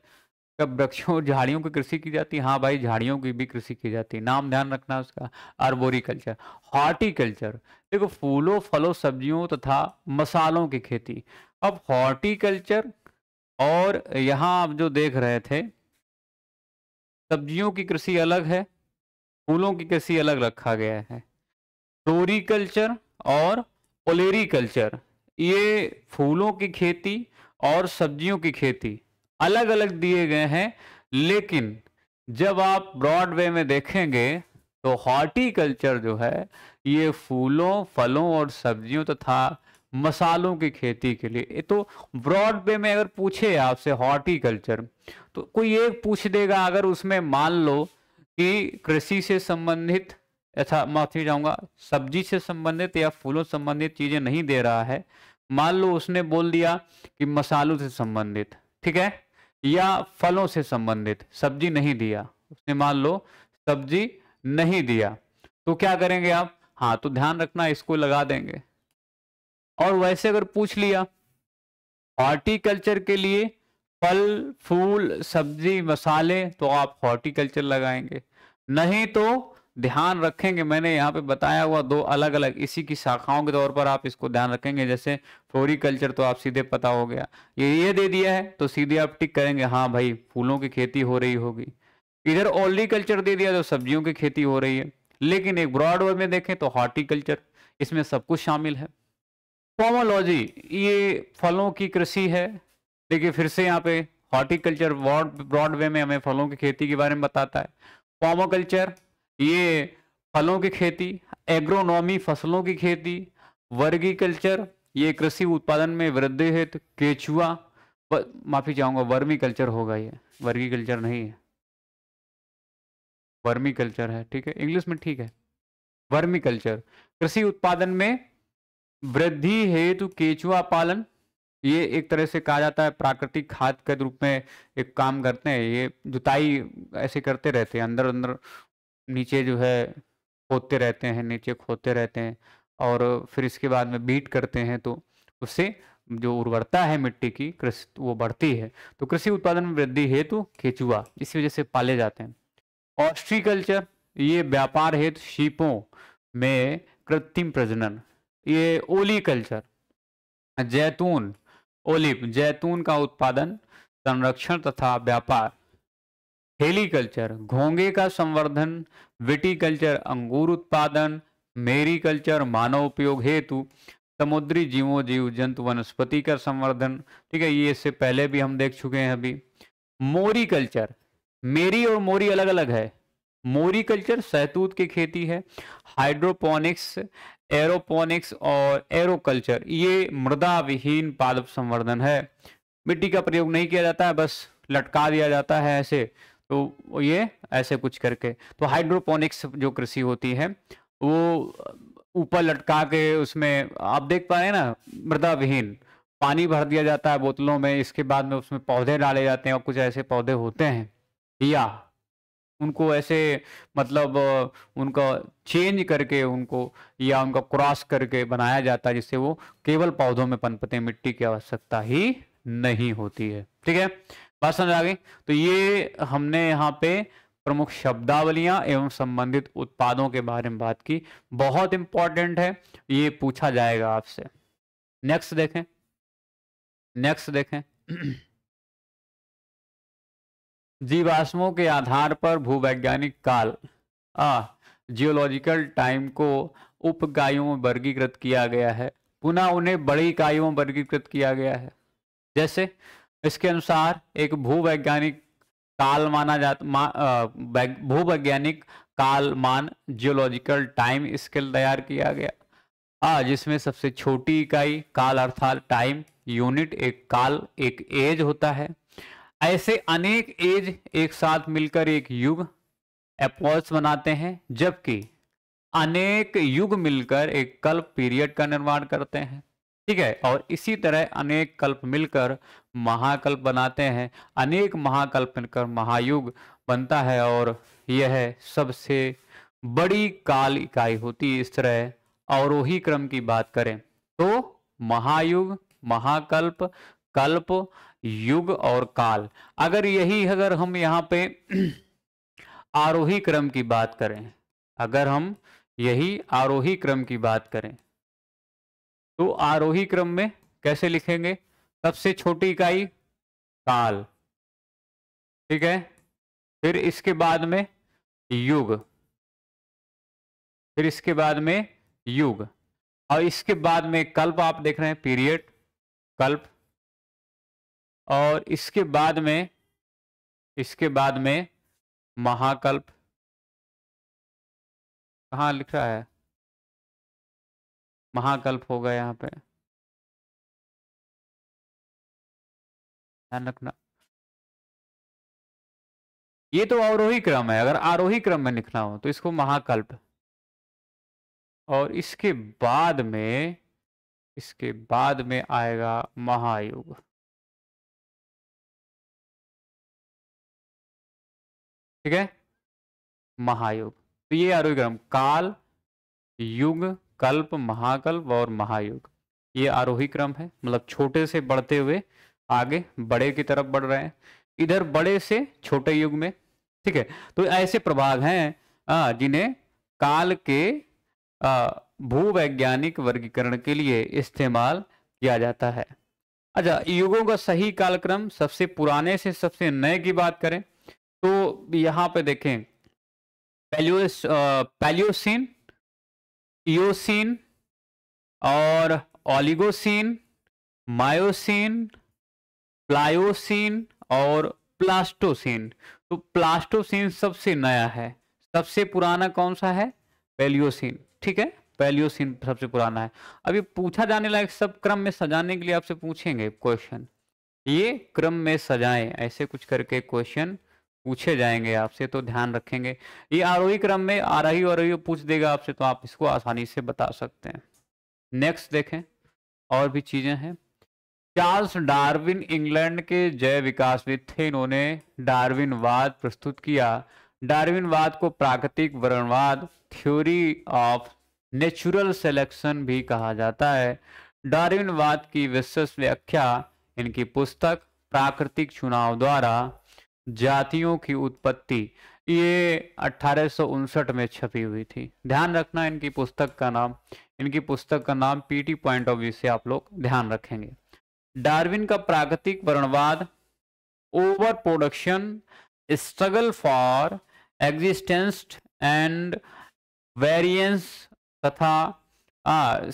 कब वृक्षों और झाड़ियों की कृषि की जाती है हाँ भाई झाड़ियों की भी कृषि की जाती है नाम ध्यान रखना उसका अरबोरी कल्चर हॉर्टिकल्चर देखो फूलों फलों सब्जियों तथा मसालों की खेती अब हॉर्टिकल्चर और यहाँ आप जो देख रहे थे सब्जियों की कृषि अलग है फूलों की कृषि अलग रखा गया है फ्लोरी कल्चर और ओलेरी कल्चर ये फूलों की खेती और सब्जियों की खेती अलग अलग दिए गए हैं लेकिन जब आप ब्रॉडवे में देखेंगे तो हॉर्टिकल्चर जो है ये फूलों फलों और सब्जियों तथा तो मसालों की खेती के लिए तो ब्रॉडवे में अगर पूछे आपसे हॉर्टिकल्चर तो कोई एक पूछ देगा अगर उसमें मान लो कि कृषि से संबंधित यथा माफी जाऊंगा सब्जी से संबंधित या फूलों संबंधित चीजें नहीं दे रहा है मान लो उसने बोल दिया कि मसालों से संबंधित ठीक है या फलों से संबंधित सब्जी नहीं दिया उसने मान लो सब्जी नहीं दिया तो क्या करेंगे आप हाँ तो ध्यान रखना इसको लगा देंगे और वैसे अगर पूछ लिया हॉर्टिकल्चर के लिए फल फूल सब्जी मसाले तो आप हॉर्टिकल्चर लगाएंगे नहीं तो ध्यान रखेंगे मैंने यहाँ पे बताया हुआ दो अलग अलग इसी की शाखाओं के तौर पर आप इसको ध्यान रखेंगे जैसे फ्लोरिकल्चर तो आप सीधे पता हो गया ये ये दे दिया है तो सीधे आप टिक करेंगे हाँ भाई फूलों की खेती हो रही होगी इधर ओल्रीकल्चर दे दिया तो सब्जियों की खेती हो रही है लेकिन एक ब्रॉड वे में देखें तो हॉर्टिकल्चर इसमें सब कुछ शामिल है पोमोलॉजी ये फलों की कृषि है देखिए फिर से यहाँ पे हॉर्टिकल्चर ब्रॉडवे में हमें फलों की खेती के बारे में बताता है पॉमोकल्चर ये फलों की खेती एग्रोनॉमी फसलों की खेती वर्गीकल्चर ये कृषि उत्पादन में वृद्धि हेतु केचुआ माफी चाहूंगा वर्मी कल्चर होगा ये वर्गी कल्चर नहीं है वर्मी कल्चर है ठीक है इंग्लिश में ठीक है वर्मी कल्चर कृषि उत्पादन में वृद्धि हेतु केचुआ पालन ये एक तरह से कहा जाता है प्राकृतिक खाद के रूप में एक काम करते हैं ये जुताई ऐसे करते रहते हैं अंदर अंदर नीचे जो है खोदते रहते हैं नीचे खोदते रहते हैं और फिर इसके बाद में बीट करते हैं तो उससे जो उर्वरता है मिट्टी की कृषि वो बढ़ती है तो कृषि उत्पादन में वृद्धि हेतु तो केचुआ इसी वजह से पाले जाते हैं ऑस्ट्रीकल्चर ये व्यापार हेतु तो शीपों में कृत्रिम प्रजनन ये ओली कल्चर जैतून ओलिव जैतून का उत्पादन संरक्षण तथा व्यापार हेलीकल्चर घोंगे का संवर्धन विटीकल्चर अंगूर उत्पादन मेरीकल्चर मानव उपयोग हेतु समुद्री जीवों जीव जंतु वनस्पति का संवर्धन ठीक है ये इससे पहले भी हम देख चुके हैं अभी मोरी कल्चर मेरी और मोरी अलग अलग है मोरी कल्चर सहतूत की खेती है हाइड्रोपोनिक्स एरोपोनिक्स और एरो कल्चर ये मृदा विहीन पादप संवर्धन है मिट्टी का प्रयोग नहीं किया जाता है बस लटका दिया जाता है ऐसे तो ये ऐसे कुछ करके तो हाइड्रोपोनिक्स जो कृषि होती है वो ऊपर लटका के उसमें आप देख पा रहे हैं ना मृदा विहीन पानी भर दिया जाता है बोतलों में इसके बाद में उसमें पौधे डाले जाते हैं और कुछ ऐसे पौधे होते हैं या उनको ऐसे मतलब उनका चेंज करके उनको या उनका क्रॉस करके बनाया जाता है जिससे वो केवल पौधों में पनपते मिट्टी की आवश्यकता ही नहीं होती है ठीक है बात समझ आ गई तो ये हमने यहाँ पे प्रमुख शब्दावलियां एवं संबंधित उत्पादों के बारे में बात की बहुत इंपॉर्टेंट है ये पूछा जाएगा आपसे नेक्स्ट देखें नेक्स्ट देखें जीवाश्मों के आधार पर भूवैज्ञानिक काल आ जियोलॉजिकल टाइम को उप इकाइयों में वर्गीकृत किया गया है पुनः उन्हें बड़ी इकाइयों में वर्गीकृत किया गया है जैसे इसके अनुसार एक भूवैज्ञानिक काल माना जाता मा, भूवैज्ञानिक काल मान जियोलॉजिकल टाइम स्केल तैयार किया गया आ जिसमें सबसे छोटी इकाई काल अर्थात टाइम यूनिट एक काल एक एज होता है ऐसे अनेक एज एक साथ मिलकर एक युग एपॉल्स बनाते हैं जबकि अनेक युग मिलकर एक कल्प पीरियड का निर्माण करते हैं ठीक है और इसी तरह अनेक कल्प मिलकर महाकल्प बनाते हैं अनेक महाकल्प मिलकर महायुग बनता है और यह सबसे बड़ी काल इकाई होती है इस तरह वही क्रम की बात करें तो महायुग महाकल्प कल्प युग और काल अगर यही अगर हम यहाँ पे आरोही क्रम की बात करें अगर हम यही आरोही क्रम की बात करें तो आरोही क्रम में कैसे लिखेंगे सबसे छोटी इकाई काल ठीक है फिर इसके बाद में युग फिर इसके बाद में युग और इसके बाद में कल्प आप देख रहे हैं पीरियड कल्प और इसके बाद में इसके बाद में महाकल्प कहाँ लिखा है महाकल्प होगा यहाँ पे ध्यान रखना ये तो अवरोही क्रम है अगर आरोही क्रम में लिखना हो तो इसको महाकल्प और इसके बाद में इसके बाद में आएगा महायुग ठीक है महायुग तो ये आरोही क्रम काल युग कल्प महाकल्प और महायुग ये आरोही क्रम है मतलब छोटे से बढ़ते हुए आगे बड़े की तरफ बढ़ रहे हैं इधर बड़े से छोटे युग में ठीक है तो ऐसे प्रभाग हैं जिन्हें काल के भूवैज्ञानिक वर्गीकरण के लिए इस्तेमाल किया जाता है अच्छा युगों का सही कालक्रम सबसे पुराने से सबसे नए की बात करें तो यहाँ पे देखें पैलियोस पैलियोसिन ईोसिन और ऑलिगोसिन मायोसिन प्लायोसिन और प्लास्टोसिन तो प्लास्टोसिन सबसे नया है सबसे पुराना कौन सा है पेलियोसिन ठीक है पेलियोसिन सबसे पुराना है अब ये पूछा जाने लायक सब क्रम में सजाने के लिए आपसे पूछेंगे क्वेश्चन ये क्रम में सजाएं ऐसे कुछ करके क्वेश्चन पूछे जाएंगे आपसे तो ध्यान रखेंगे ये आरोही क्रम में आरोही आरोही पूछ देगा आपसे तो आप इसको आसानी से बता सकते हैं नेक्स्ट देखें और भी चीज़ें हैं चार्ल्स डार्विन इंग्लैंड के विकास विकासविद थे इन्होंने डार्विन वाद प्रस्तुत किया वाद को प्राकृतिक वर्णवाद थ्योरी ऑफ नेचुरल सेलेक्शन भी कहा जाता है वाद की विशेष व्याख्या इनकी पुस्तक प्राकृतिक चुनाव द्वारा जातियों की उत्पत्ति ये अठारह में छपी हुई थी ध्यान रखना इनकी पुस्तक का नाम इनकी पुस्तक का नाम पीटी पॉइंट ऑफ व्यू से आप लोग ध्यान रखेंगे डार्विन का प्राकृतिक वर्णवाद overproduction struggle for existence and variance तथा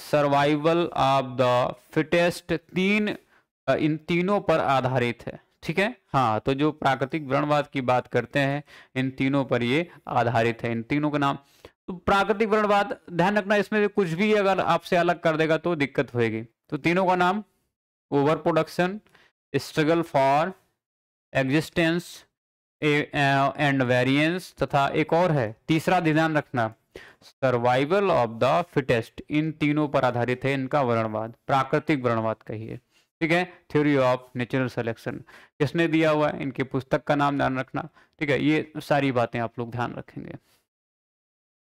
सर्वाइवल ऑफ द फिटेस्ट तीन इन तीनों पर आधारित है ठीक है हाँ तो जो प्राकृतिक वर्णवाद की बात करते हैं इन तीनों पर ये आधारित है इन तीनों का नाम तो प्राकृतिक व्रणवाद ध्यान रखना इसमें से कुछ भी अगर आपसे अलग कर देगा तो दिक्कत होगी तो तीनों का नाम overproduction struggle for existence and variance तथा एक और है तीसरा ध्यान रखना सर्वाइवल ऑफ द फिटेस्ट इन तीनों पर आधारित है इनका वर्णवाद प्राकृतिक वर्णवाद कहिए ठीक है थ्योरी ऑफ नेचुरल सेलेक्शन किसने दिया हुआ है इनके पुस्तक का नाम ध्यान रखना ठीक है ये सारी बातें आप लोग ध्यान रखेंगे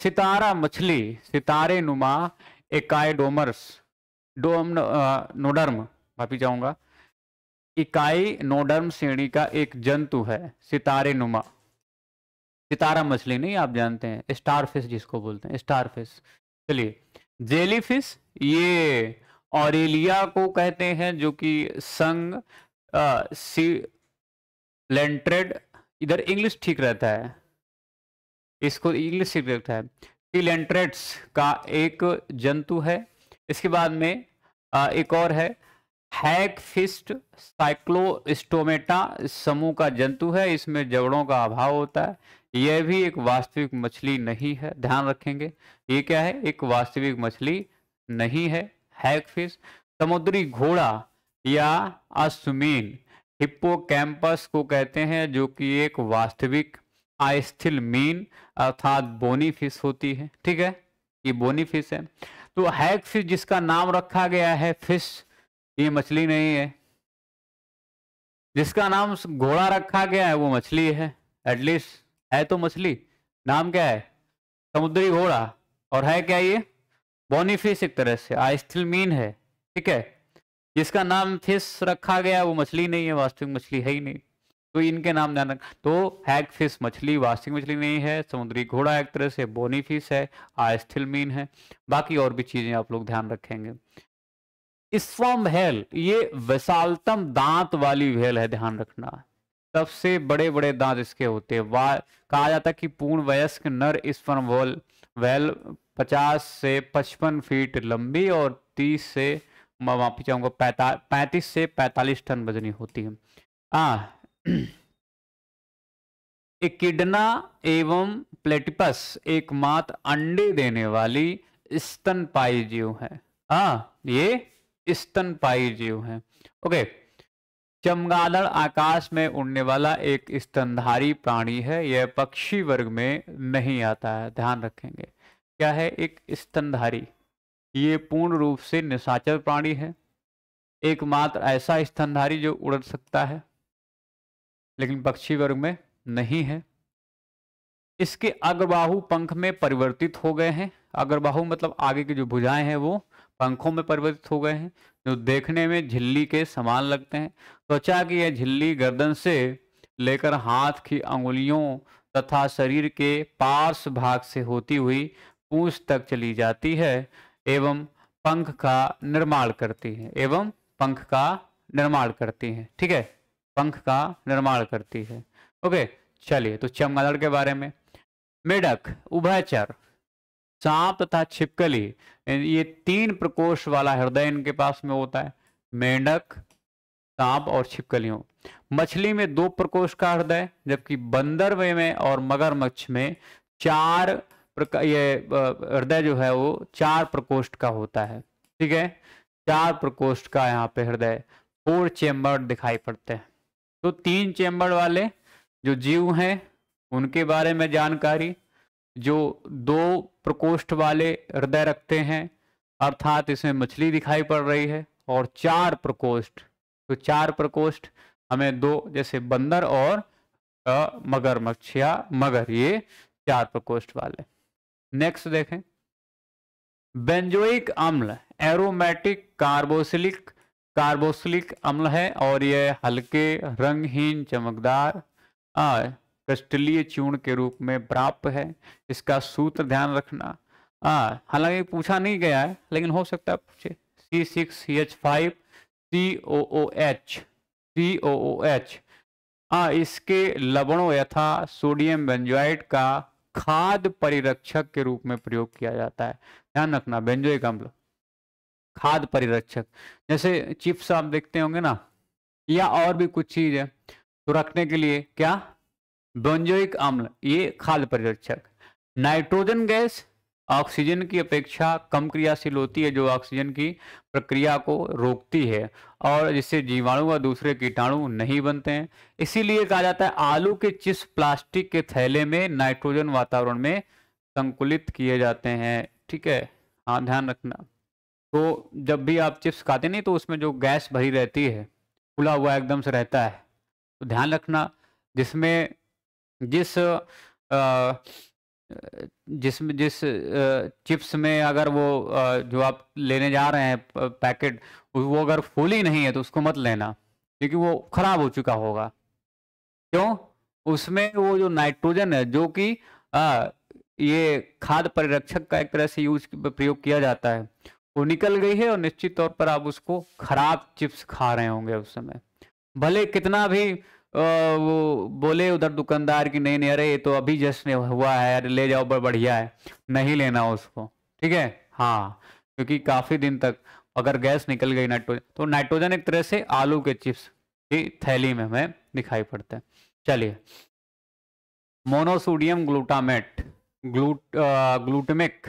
सितारा मछली सितारे नुमा एकाइडोमर्स डोम नोडर्म माफी जाऊंगा इकाई नोडर्म श्रेणी का एक जंतु है सितारे नुमा सितारा मछली नहीं आप जानते हैं स्टार फिश जिसको बोलते हैं स्टार फिश चलिए जेलीफिश ये ऑरेलिया को कहते हैं जो कि संग सीलेंट्रेड इधर इंग्लिश ठीक रहता है इसको इंग्लिश ठीक रहता है सीलेंट्रेट्स का एक जंतु है इसके बाद में आ, एक और है हैक फिस्ट साइक्लोस्टोमेटा समूह का जंतु है इसमें जबड़ों का अभाव होता है यह भी एक वास्तविक मछली नहीं है ध्यान रखेंगे ये क्या है एक वास्तविक मछली नहीं है हैगफिश समुद्री घोड़ा या अश्विन कैंपस को कहते हैं जो कि एक वास्तविक आस्थिल मीन अर्थात बोनी फिश होती है ठीक है ये बोनी फिश है तो हैग फिश जिसका नाम रखा गया है फिश ये मछली नहीं है जिसका नाम घोड़ा रखा गया है वो मछली है एटलीस्ट है तो मछली नाम क्या है समुद्री घोड़ा और है क्या ये बॉनीफिश एक तरह से आई मीन है ठीक है जिसका नाम फिश रखा गया वो मछली नहीं है वास्तविक मछली है ही नहीं तो इनके नाम जाना तो हैग फिश मछली वास्तविक मछली नहीं है समुद्री घोड़ा एक तरह से बोनी है आस्थिल मीन है बाकी और भी चीजें आप लोग ध्यान रखेंगे स्वाम व्हेल ये विशालतम दांत वाली व्हेल है ध्यान रखना सबसे बड़े बड़े दांत इसके होते हैं कहा जाता है कि पूर्ण वयस्क नर स्पर्म व्हेल व्हेल पचास से पचपन फीट लंबी और तीस से मैं माफी चाहूँगा पैंता पैंतीस से पैंतालीस टन वजनी होती है हाँ इकिडना एवं प्लेटिपस एकमात्र अंडे देने वाली स्तनपाई जीव है आ ये स्तनपाई जीव है ओके चमगादड़ आकाश में उड़ने वाला एक स्तनधारी प्राणी है यह पक्षी वर्ग में नहीं आता है ध्यान रखेंगे क्या है एक स्तनधारी ये पूर्ण रूप से निशाचर प्राणी है एकमात्र ऐसा स्तनधारी जो उड़ सकता है लेकिन पक्षी वर्ग में नहीं है इसके अग्रबाहु पंख में परिवर्तित हो गए हैं अग्रबाहु मतलब आगे की जो भुजाएं हैं वो पंखों में परिवर्तित हो गए हैं जो देखने में झिल्ली के समान लगते हैं त्वचा की यह झिल्ली गर्दन से लेकर हाथ की अंगुलियों तथा शरीर के पार्श्व भाग से होती हुई पूछ तक चली जाती है एवं पंख का निर्माण करती है एवं पंख का निर्माण करती है ठीक है पंख का निर्माण करती है ओके चलिए तो चमगादड़ के बारे में मेढक उभयचर सांप तथा छिपकली ये तीन प्रकोष्ठ वाला हृदय इनके पास में होता है मेंढक सांप और छिपकलियों मछली में दो प्रकोष्ठ का हृदय जबकि बंदरवे में और मगरमच्छ में चार ये हृदय जो है वो चार प्रकोष्ठ का होता है ठीक है चार प्रकोष्ठ का यहाँ पे हृदय फोर चेम्बर दिखाई पड़ते हैं तो तीन चेम्बर वाले जो जीव हैं उनके बारे में जानकारी जो दो प्रकोष्ठ वाले हृदय रखते हैं अर्थात इसमें मछली दिखाई पड़ रही है और चार प्रकोष्ठ तो चार प्रकोष्ठ हमें दो जैसे बंदर और मगरमच्छ या मगर ये चार प्रकोष्ठ वाले नेक्स्ट देखें बेंजोइक अम्ल एरोमेटिक कार्बोसिलिक कार्बोसिलिक अम्ल है और यह हल्के रंगहीन चमकदार कस्टलीय चूर्ण के रूप में प्राप्त है इसका सूत्र ध्यान रखना हालांकि पूछा नहीं गया है लेकिन हो सकता है पूछे C six H five C O O H C O O H हाँ इसके लवणों यथा सोडियम बेंजोइट का खाद परिरक्षक के रूप में प्रयोग किया जाता है ध्यान रखना बेंजोइक अम्ल खाद परिरक्षक जैसे चिप्स आप देखते होंगे ना या और भी कुछ चीज है तो रखने के लिए क्या बेंजोइक अम्ल ये खाद परिरक्षक नाइट्रोजन गैस ऑक्सीजन की अपेक्षा कम क्रियाशील होती है जो ऑक्सीजन की प्रक्रिया को रोकती है और जिससे जीवाणु व दूसरे कीटाणु नहीं बनते हैं इसीलिए कहा जाता है आलू के चिप्स प्लास्टिक के थैले में नाइट्रोजन वातावरण में संकुलित किए जाते हैं ठीक है हाँ ध्यान रखना तो जब भी आप चिप्स खाते नहीं तो उसमें जो गैस भरी रहती है खुला हुआ एकदम से रहता है तो ध्यान रखना जिसमें जिस आ, जिस जिस चिप्स में अगर वो जो आप लेने जा रहे हैं पैकेट वो अगर फूल ही नहीं है तो उसको मत लेना क्योंकि वो खराब हो चुका होगा क्यों उसमें वो जो नाइट्रोजन है जो कि ये खाद परिरक्षक का एक तरह से यूज प्रयोग किया जाता है वो निकल गई है और निश्चित तौर पर आप उसको खराब चिप्स खा रहे होंगे उस समय भले कितना भी वो बोले उधर दुकानदार की नहीं नहीं अरे ये तो अभी जस्ट हुआ है अरे ले जाओ बढ़िया है नहीं लेना उसको ठीक है हाँ क्योंकि काफ़ी दिन तक अगर गैस निकल गई नाइट्रोजन तो नाइट्रोजन एक तरह से आलू के चिप्स की थैली में हमें दिखाई पड़ता है चलिए मोनोसोडियम ग्लूटामेट ग्लूट ग्लूटमिक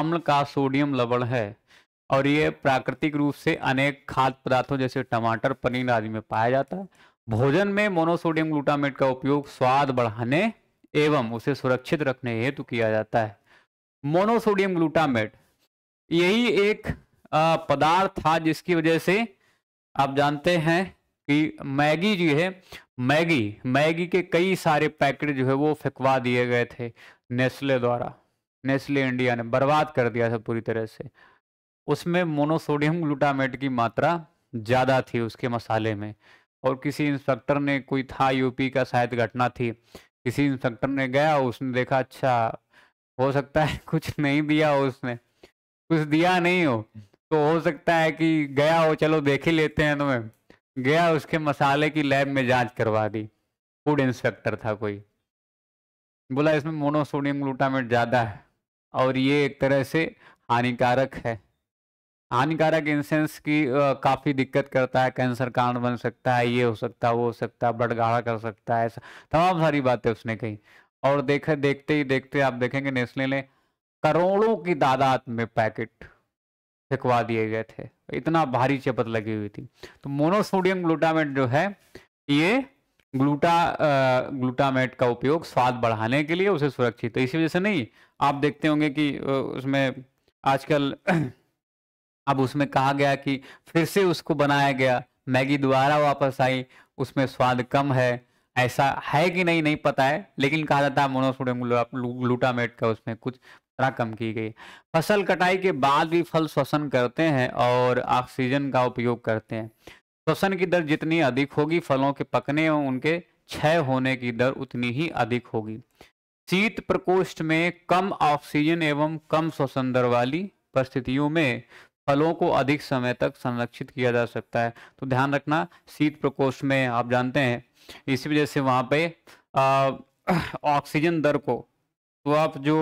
अम्ल का सोडियम लवण है और ये प्राकृतिक रूप से अनेक खाद्य पदार्थों जैसे टमाटर पनीर आदि में पाया जाता है भोजन में मोनोसोडियम ग्लूटामेट का उपयोग स्वाद बढ़ाने एवं उसे सुरक्षित रखने हेतु किया जाता है मोनोसोडियम ग्लूटामेट यही एक पदार्थ था जिसकी वजह से आप जानते हैं कि मैगी जो है मैगी मैगी के कई सारे पैकेट जो है वो फेंकवा दिए गए थे नेस्ले द्वारा नेस्ले इंडिया ने बर्बाद कर दिया था पूरी तरह से उसमें मोनोसोडियम ग्लूटामेट की मात्रा ज़्यादा थी उसके मसाले में और किसी इंस्पेक्टर ने कोई था यूपी का शायद घटना थी किसी इंस्पेक्टर ने गया उसने देखा अच्छा हो सकता है कुछ नहीं दिया हो उसने कुछ दिया नहीं हो तो हो सकता है कि गया हो चलो देख ही लेते हैं तुम्हें गया उसके मसाले की लैब में जांच करवा दी फूड इंस्पेक्टर था कोई बोला इसमें मोनोसोडियम ग्लूटामेट ज़्यादा है और ये एक तरह से हानिकारक है हानिकारक इंसेंस की काफ़ी दिक्कत करता है कैंसर कारण बन सकता है ये हो सकता है वो हो सकता है बटगाड़ा कर सकता है ऐसा तमाम सारी बातें उसने कही और देखे देखते ही देखते आप देखेंगे नेस्ले ने करोड़ों की तादाद में पैकेट फेंकवा दिए गए थे इतना भारी चपत लगी हुई थी तो मोनोसोडियम ग्लूटामेट जो है ये ग्लूटा ग्लूटामेट का उपयोग स्वाद बढ़ाने के लिए उसे सुरक्षित तो इसी वजह से नहीं आप देखते होंगे कि उसमें आजकल अब उसमें कहा गया कि फिर से उसको बनाया गया मैगी दोबारा वापस आई उसमें स्वाद कम है ऐसा है कि नहीं नहीं पता है लेकिन कहा जाता है मोनोसोडियम ग्लूटामेट का उसमें कुछ कम की गई फसल कटाई के बाद भी फल श्वसन करते हैं और ऑक्सीजन का उपयोग करते हैं श्वसन की दर जितनी अधिक होगी फलों के पकने और उनके क्षय होने की दर उतनी ही अधिक होगी शीत प्रकोष्ठ में कम ऑक्सीजन एवं कम श्वसन दर वाली परिस्थितियों में फलों को अधिक समय तक संरक्षित किया जा सकता है तो ध्यान रखना शीत प्रकोष्ठ में आप जानते हैं इसी वजह से वहाँ पे ऑक्सीजन दर को तो आप जो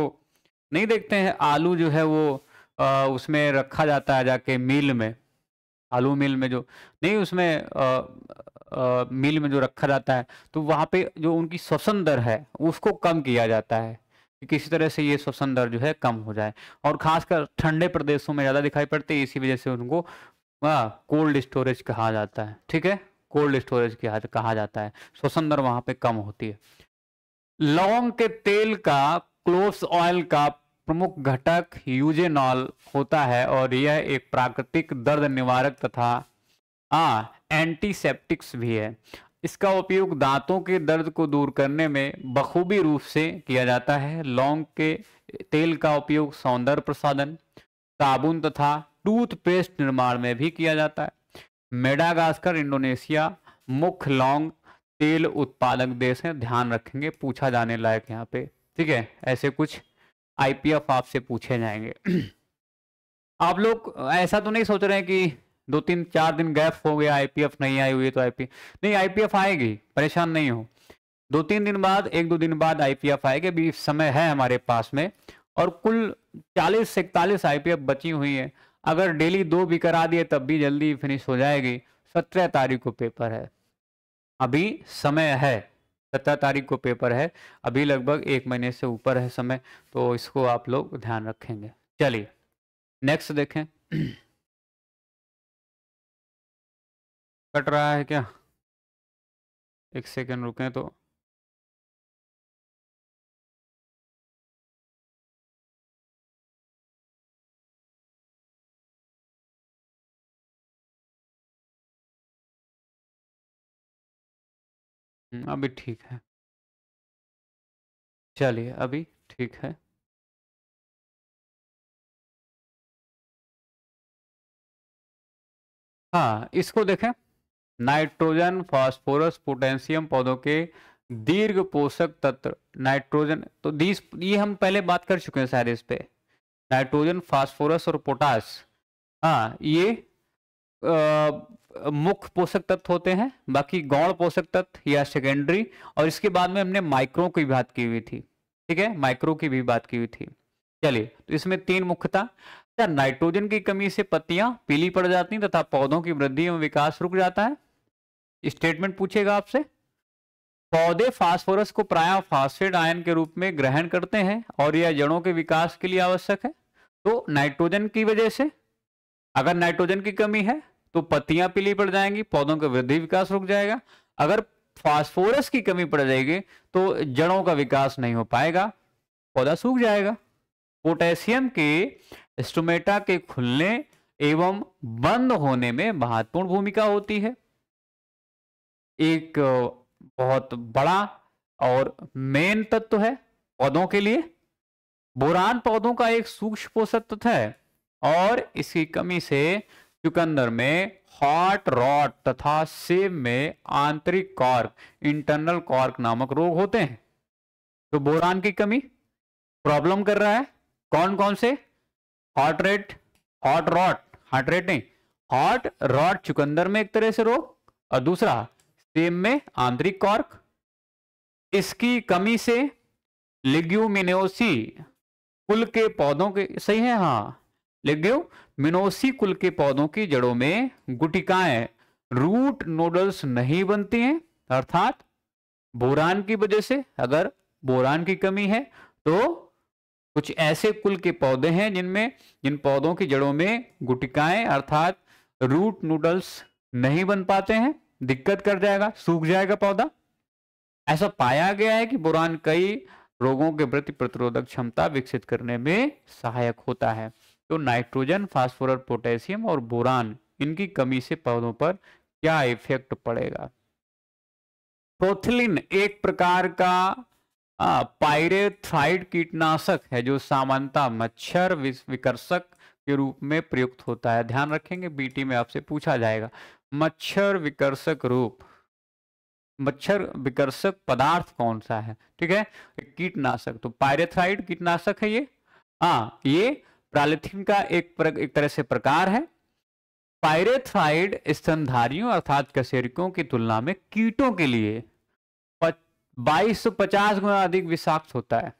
नहीं देखते हैं आलू जो है वो आ, उसमें रखा जाता है जाके मिल में आलू मिल में जो नहीं उसमें आ, आ, मिल में जो रखा जाता है तो वहाँ पे जो उनकी श्वसन दर है उसको कम किया जाता है किसी तरह से ये श्वसन दर जो है कम हो जाए और खासकर ठंडे प्रदेशों में ज़्यादा दिखाई पड़ती है इसी वजह से उनको कोल्ड स्टोरेज कहा जाता है ठीक है कोल्ड स्टोरेज कहा जाता है श्वसन दर वहां पर कम होती है लौंग के तेल का क्लोव्स ऑयल का प्रमुख घटक यूजेनॉल होता है और यह एक प्राकृतिक दर्द निवारक तथा आ हाँ, एंटीसेप्टिक्स भी है इसका उपयोग दांतों के दर्द को दूर करने में बखूबी रूप से किया जाता है लौंग के तेल का उपयोग सौंदर्य प्रसाधन साबुन तथा टूथपेस्ट निर्माण में भी किया जाता है मेडागास्कर इंडोनेशिया मुख्य लौंग तेल उत्पादक देश है ध्यान रखेंगे पूछा जाने लायक यहाँ पे ठीक है ऐसे कुछ आईपीएफ आपसे पूछे जाएंगे आप लोग ऐसा तो नहीं सोच रहे हैं कि दो तीन चार दिन गैप हो गया आईपीएफ नहीं आई हुई है तो आईपी नहीं आईपीएफ आएगी परेशान नहीं हो दो तीन दिन बाद एक दो दिन बाद आईपीएफ आएगी अभी समय है हमारे पास में और कुल चालीस से इकतालीस आईपीएफ बची हुई है अगर डेली दो भी करा दिए तब भी जल्दी फिनिश हो जाएगी सत्रह तारीख को पेपर है अभी समय है सत्रह तारीख को पेपर है अभी लगभग एक महीने से ऊपर है समय तो इसको आप लोग ध्यान रखेंगे चलिए नेक्स्ट देखें कट रहा है क्या एक सेकेंड रुकें तो हम्म, अभी ठीक है चलिए अभी ठीक है हाँ इसको देखें नाइट्रोजन फास्फोरस पोटेशियम पौधों के दीर्घ पोषक तत्व नाइट्रोजन तो दीस ये हम पहले बात कर चुके हैं शायद इस पे नाइट्रोजन फास्फोरस और पोटास हाँ ये मुख्य पोषक तत्व होते हैं बाकी गौण पोषक तत्व या सेकेंडरी और इसके बाद में हमने माइक्रो की बात की हुई थी ठीक है माइक्रो की भी बात की हुई थी चलिए तो इसमें तीन मुख्यता अच्छा, नाइट्रोजन की कमी से पत्तियां पीली पड़ जाती तथा पौधों की वृद्धि एवं विकास रुक जाता है स्टेटमेंट पूछेगा आपसे पौधे फास्फोरस को प्राय फास्फेट आयन के रूप में ग्रहण करते हैं और यह जड़ों के विकास के लिए आवश्यक है तो नाइट्रोजन की वजह से अगर नाइट्रोजन की कमी है तो पत्तियां पीली पड़ जाएंगी पौधों का वृद्धि विकास रुक जाएगा अगर फास्फोरस की कमी पड़ जाएगी तो जड़ों का विकास नहीं हो पाएगा पौधा सूख जाएगा पोटेशियम के स्टोमेटा के खुलने एवं बंद होने में महत्वपूर्ण भूमिका होती है एक बहुत बड़ा और मेन तत्व है पौधों के लिए बोरान पौधों का एक सूक्ष्म पोषक तत्व है और इसकी कमी से चुकंदर में हॉट रॉट तथा सेब में आंतरिक कॉर्क इंटरनल कॉर्क नामक रोग होते हैं तो बोरान की कमी प्रॉब्लम कर रहा है कौन कौन से hot rate hot rot heart rate नहीं हॉट रॉट चुकंदर में एक तरह से रोग और दूसरा सेम में आंतरिक कॉर्क इसकी कमी से लिग्यूमिनोसी कुल के पौधों के सही है हाँ लिग्यूमिनोसी कुल के पौधों की जड़ों में गुटिकाएं रूट नोडल्स नहीं बनती हैं अर्थात बोरान की वजह से अगर बोरान की कमी है तो कुछ ऐसे कुल के पौधे हैं जिनमें जिन पौधों की जड़ों में गुटिकाएं अर्थात रूट नूडल्स नहीं बन पाते हैं दिक्कत कर जाएगा सूख जाएगा पौधा ऐसा पाया गया है कि बुरान कई रोगों के प्रति प्रतिरोधक क्षमता विकसित करने में सहायक होता है तो नाइट्रोजन फास्फोरस पोटेशियम और बुरान इनकी कमी से पौधों पर क्या इफेक्ट पड़ेगा प्रोथिलिन एक प्रकार का पायरेथ्राइड कीटनाशक है जो सामान्यता मच्छर विकर्षक के रूप में प्रयुक्त होता है ध्यान रखेंगे बीटी में आपसे पूछा जाएगा मच्छर विकर्षक रूप मच्छर विकर्षक पदार्थ कौन सा है ठीक है कीटनाशक तो पायरेथ्राइड कीटनाशक है ये हाँ ये प्रालिथिन का एक, प्र, एक तरह से प्रकार है पायरेथ्राइड स्तनधारियों अर्थात कसेरिकों की तुलना में कीटों के लिए बाईस सौ पचास गुना अधिक विषाक्त होता है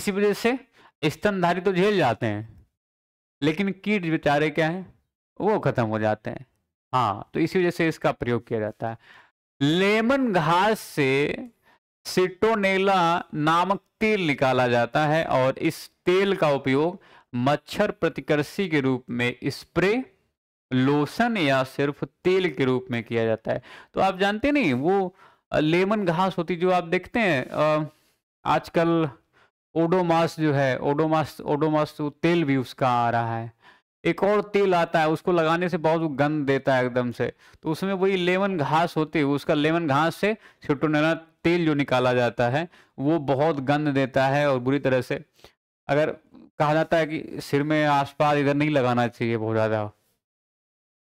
इसी वजह से स्तनधारी तो झेल जाते हैं लेकिन कीट बेचारे क्या है वो खत्म हो जाते हैं हाँ तो इसी वजह से इसका प्रयोग किया जाता है लेमन घास से सिटोनेला नामक तेल निकाला जाता है और इस तेल का उपयोग मच्छर प्रतिकर्षी के रूप में स्प्रे लोशन या सिर्फ तेल के रूप में किया जाता है तो आप जानते नहीं वो लेमन घास होती जो आप देखते हैं आजकल ओडोमास जो है ओडोमास ओडोमास तो तेल भी उसका आ रहा है एक और तेल आता है उसको लगाने से बहुत गंध देता है एकदम से तो उसमें वही लेमन घास होती है उसका लेमन घास से सिटोनेना तेल जो निकाला जाता है वो बहुत गंध देता है और बुरी तरह से अगर कहा जाता है कि सिर में आसपास इधर नहीं लगाना चाहिए बहुत ज़्यादा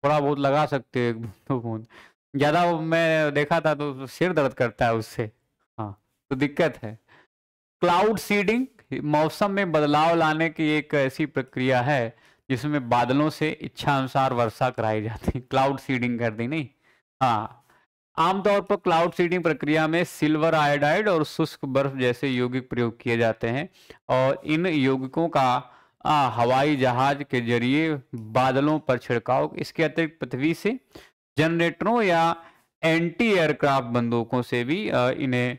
थोड़ा बहुत लगा सकते हो बूंद ज़्यादा मैं देखा था तो सिर दर्द करता है उससे हाँ तो दिक्कत है क्लाउड सीडिंग मौसम में बदलाव लाने की एक ऐसी प्रक्रिया है जिसमें बादलों से इच्छा अनुसार वर्षा कराई जाती है क्लाउड सीडिंग कर दी नहीं हाँ आमतौर पर क्लाउड सीडिंग प्रक्रिया में सिल्वर आयोडाइड और शुष्क बर्फ जैसे यौगिक प्रयोग किए जाते हैं और इन यौगिकों का आ, हवाई जहाज के जरिए बादलों पर छिड़काव इसके अतिरिक्त पृथ्वी से जनरेटरों या एंटी एयरक्राफ्ट बंदूकों से भी इन्हें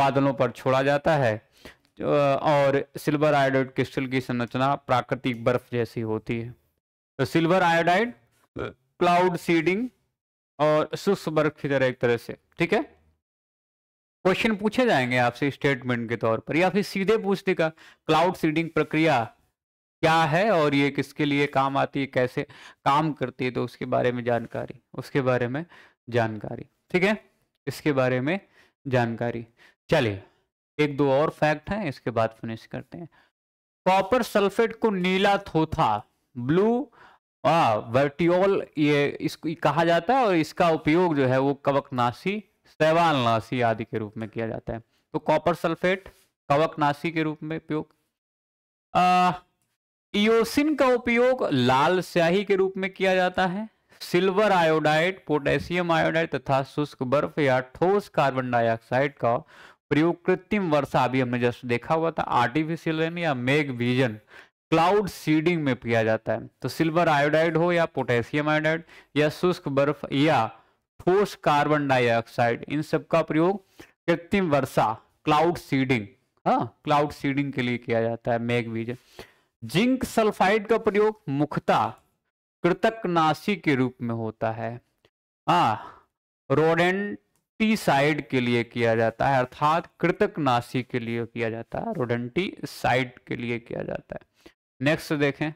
बादलों पर छोड़ा जाता है और सिल्वर आयोडाइड क्रिस्टल की संरचना प्राकृतिक बर्फ जैसी होती है तो सिल्वर आयोडाइड हाँ। क्लाउड सीडिंग और शुष्क बर्फ की तरह एक तरह से ठीक है क्वेश्चन पूछे जाएंगे आपसे स्टेटमेंट के तौर पर या फिर सीधे पूछ देगा क्लाउड सीडिंग प्रक्रिया क्या है और ये किसके लिए काम आती है कैसे काम करती है तो उसके बारे में जानकारी उसके बारे में जानकारी ठीक है इसके बारे में जानकारी चलिए एक दो और फैक्ट हैं इसके बाद फिनिश करते हैं कॉपर सल्फेट को नीला थोथा ब्लू वर्टियोल ah, ये इसको कहा जाता है और इसका उपयोग जो है वो कवकनाशी शैवालनाशी आदि के रूप में किया जाता है तो कॉपर सल्फेट कवकनाशी के रूप में उपयोग इोसिन ah, का उपयोग लाल स्याही के रूप में किया जाता है सिल्वर आयोडाइड पोटेशियम आयोडाइड तथा शुष्क बर्फ या ठोस कार्बन डाइऑक्साइड का प्रयोग कृत्रिम वर्षा अभी हमने जस्ट देखा हुआ था आर्टिफिशियल रेन या मेघ विजन क्लाउड सीडिंग में किया जाता है तो सिल्वर आयोडाइड हो या पोटेशियम आयोडाइड या शुष्क बर्फ या ठोस कार्बन डाइऑक्साइड इन सब का प्रयोग कृत्रिम वर्षा क्लाउड सीडिंग हाँ क्लाउड सीडिंग के लिए किया जाता है मेघ विजन जिंक सल्फाइड का प्रयोग मुख्यतः कृतकनाशी के रूप में होता है हाँ रोडेंट रोडेंटीसाइड के लिए किया जाता है अर्थात कृतकनाशी के लिए किया जाता है रोडेंटीसाइड के लिए किया जाता है नेक्स्ट देखें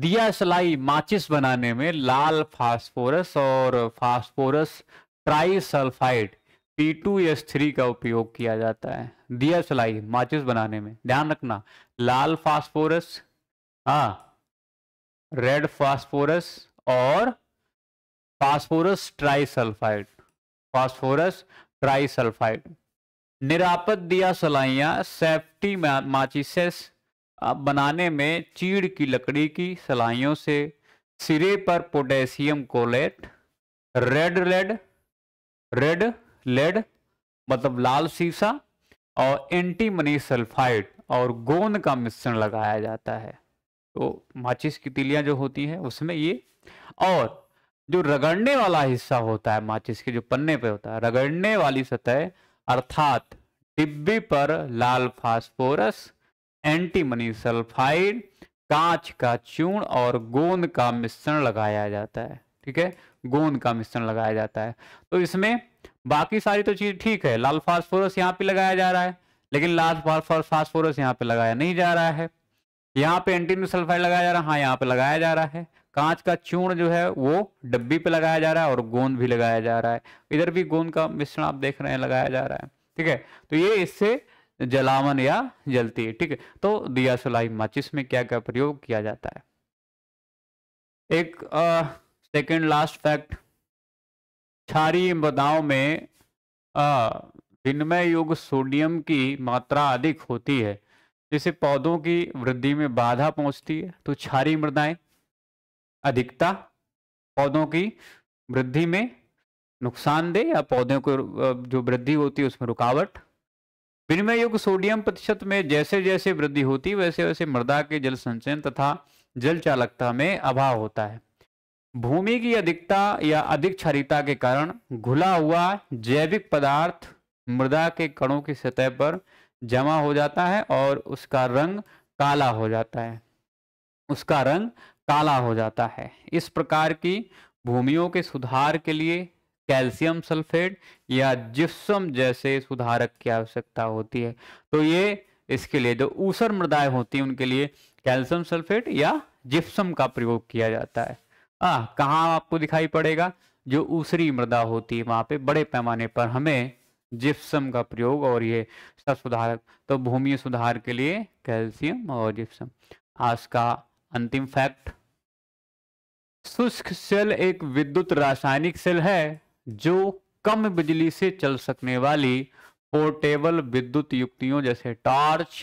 दिया सलाई माचिस बनाने में लाल फास्फोरस और फास्फोरस ट्राइसल्फाइड P2S3 का उपयोग किया जाता है दिया सलाई माचिस बनाने में ध्यान रखना लाल फास्फोरस हाँ रेड फास्फोरस और फास्फोरस ट्राइसल्फाइड फास्फोरस ट्राइसल्फाइड निरापद दिया सलाइयाँ सेफ्टी माचिसेस बनाने में चीड़ की लकड़ी की सलाइयों से सिरे पर potassium chlorate red lead red lead मतलब लाल सीसा और एंटीमनी सल्फाइड और गोंद का मिश्रण लगाया जाता है तो माचिस की तिलियां जो होती हैं उसमें ये और जो रगड़ने वाला हिस्सा होता है माचिस के जो पन्ने पे होता है रगड़ने वाली सतह अर्थात डिब्बी पर लाल फास्फोरस एंटीमनी सल्फाइड कांच का चूर्ण और गोंद का मिश्रण लगाया जाता है ठीक है गोंद का मिश्रण लगाया जाता है तो इसमें बाकी सारी तो चीज ठीक है लाल फास्फोरस यहाँ पे लगाया जा रहा है लेकिन लाल फास्फोरस यहाँ पे लगाया नहीं जा रहा है यहाँ पे एंटीमनी सल्फाइड लगाया जा रहा है हाँ यहाँ पे लगाया जा रहा है कांच का चूर्ण जो है वो डब्बी पे लगाया जा रहा है और गोंद भी लगाया जा रहा है इधर भी गोंद का मिश्रण आप देख रहे हैं लगाया जा रहा है ठीक है तो ये इससे जलावन या जलती है ठीक है तो दिया सुलाई माचिस में क्या क्या प्रयोग किया जाता है एक सेकेंड लास्ट फैक्ट क्षारी मदाओं में विनिमय युग सोडियम की मात्रा अधिक होती है जिससे पौधों की वृद्धि में बाधा पहुंचती है तो क्षारी मृदाएं अधिकता पौधों की वृद्धि में नुकसान दे या पौधों को जो वृद्धि होती है उसमें रुकावट विनिमय युग सोडियम प्रतिशत में जैसे जैसे वृद्धि होती वैसे वैसे मृदा के जल संचयन तथा जल चालकता में अभाव होता है भूमि की अधिकता या अधिक क्षरिता के कारण घुला हुआ जैविक पदार्थ मृदा के कणों की सतह पर जमा हो जाता है और उसका रंग काला हो जाता है उसका रंग काला हो जाता है इस प्रकार की भूमियों के सुधार के लिए कैल्शियम सल्फेट या जिप्सम जैसे सुधारक की आवश्यकता होती है तो ये इसके लिए जो ऊसर मृदाएं होती हैं उनके लिए कैल्शियम सल्फेट या जिप्सम का प्रयोग किया जाता है आ, कहाँ आपको दिखाई पड़ेगा जो ऊसरी मृदा होती है वहां पे बड़े पैमाने पर हमें जिप्सम का प्रयोग और ये सब सुधारक तो भूमि सुधार के लिए कैल्शियम और जिप्सम आज का अंतिम फैक्ट शुष्क सेल एक विद्युत रासायनिक सेल है जो कम बिजली से चल सकने वाली पोर्टेबल विद्युत युक्तियों जैसे टॉर्च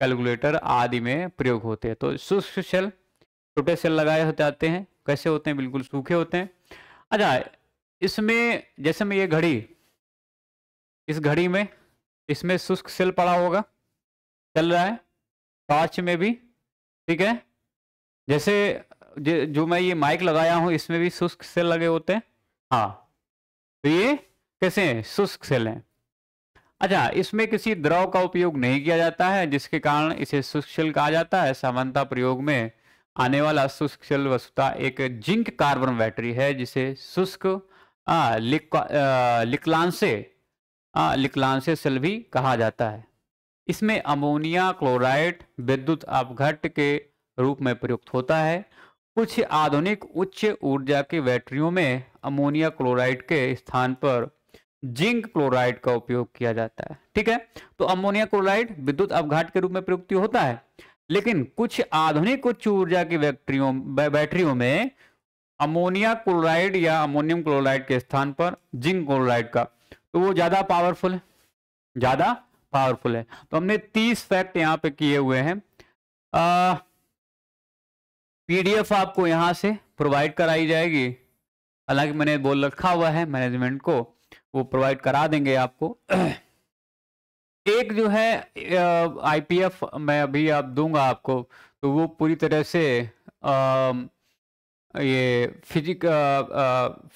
कैलकुलेटर आदि में प्रयोग होते हैं तो शुष्क सेल छोटे सेल लगाए हो जाते हैं कैसे होते हैं बिल्कुल सूखे होते हैं अच्छा इसमें जैसे मैं ये घड़ी इस घड़ी में इसमें शुष्क सेल पड़ा होगा चल रहा है टॉर्च में भी ठीक है जैसे जो मैं ये माइक लगाया हूँ इसमें भी शुष्क सेल लगे होते हैं हाँ तो ये कैसे हैं शुष्क सेल हैं अच्छा इसमें किसी द्रव का उपयोग नहीं किया जाता है जिसके कारण इसे शुष्क सेल कहा जाता है सामानता प्रयोग में आने वाला शुष्क सेल वस्तुता एक जिंक कार्बन बैटरी है जिसे शुष्क लिक, लिक्लांसे आ, लिक्लांसे सेल भी कहा जाता है इसमें अमोनिया क्लोराइड विद्युत अपघट के रूप में प्रयुक्त होता है कुछ आधुनिक उच्च ऊर्जा की बैटरियों में अमोनिया क्लोराइड के स्थान पर जिंक क्लोराइड का उपयोग किया जाता है ठीक है तो अमोनिया क्लोराइड विद्युत अवघाट के रूप में प्रयुक्त होता है लेकिन कुछ आधुनिक उच्च ऊर्जा की बैटरियों बैटरियों में अमोनिया क्लोराइड या अमोनियम क्लोराइड के स्थान पर जिंक क्लोराइड का तो वो ज़्यादा पावरफुल है ज़्यादा पावरफुल है तो हमने तीस फैक्ट यहाँ पे किए हुए हैं अः पीडीएफ आपको यहां से प्रोवाइड कराई जाएगी हालांकि मैंने बोल रखा हुआ है मैनेजमेंट को वो प्रोवाइड करा देंगे आपको एक जो है आईपीएफ मैं अभी आप दूंगा आपको तो वो पूरी तरह से आ, ये फिजिक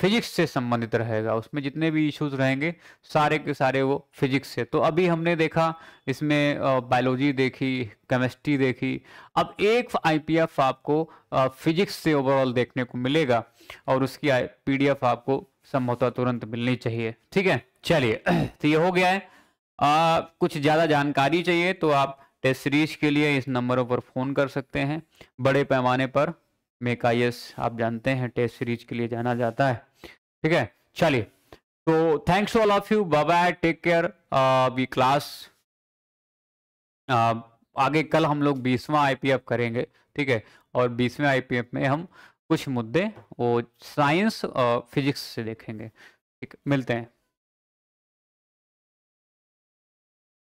फिजिक्स से संबंधित रहेगा उसमें जितने भी इश्यूज रहेंगे सारे के सारे वो फिजिक्स से तो अभी हमने देखा इसमें बायोलॉजी देखी केमिस्ट्री देखी अब एक आईपीएफ आपको फिजिक्स से ओवरऑल देखने को मिलेगा और उसकी पीडीएफ आपको संभवतः तुरंत मिलनी चाहिए ठीक है चलिए तो ये हो गया है आ, कुछ ज़्यादा जानकारी चाहिए तो आप टेस्ट सीरीज के लिए इस नंबरों पर फ़ोन कर सकते हैं बड़े पैमाने पर मेकाइस आप जानते हैं टेस्ट सीरीज के लिए जाना जाता है ठीक है चलिए तो thanks all of you bye bye take care अभी क्लास आगे कल हम लोग बीसवा आईपीएफ करेंगे ठीक है और बीसवें आईपीएफ में हम कुछ मुद्दे वो साइंस और फिजिक्स से देखेंगे ठीक मिलते हैं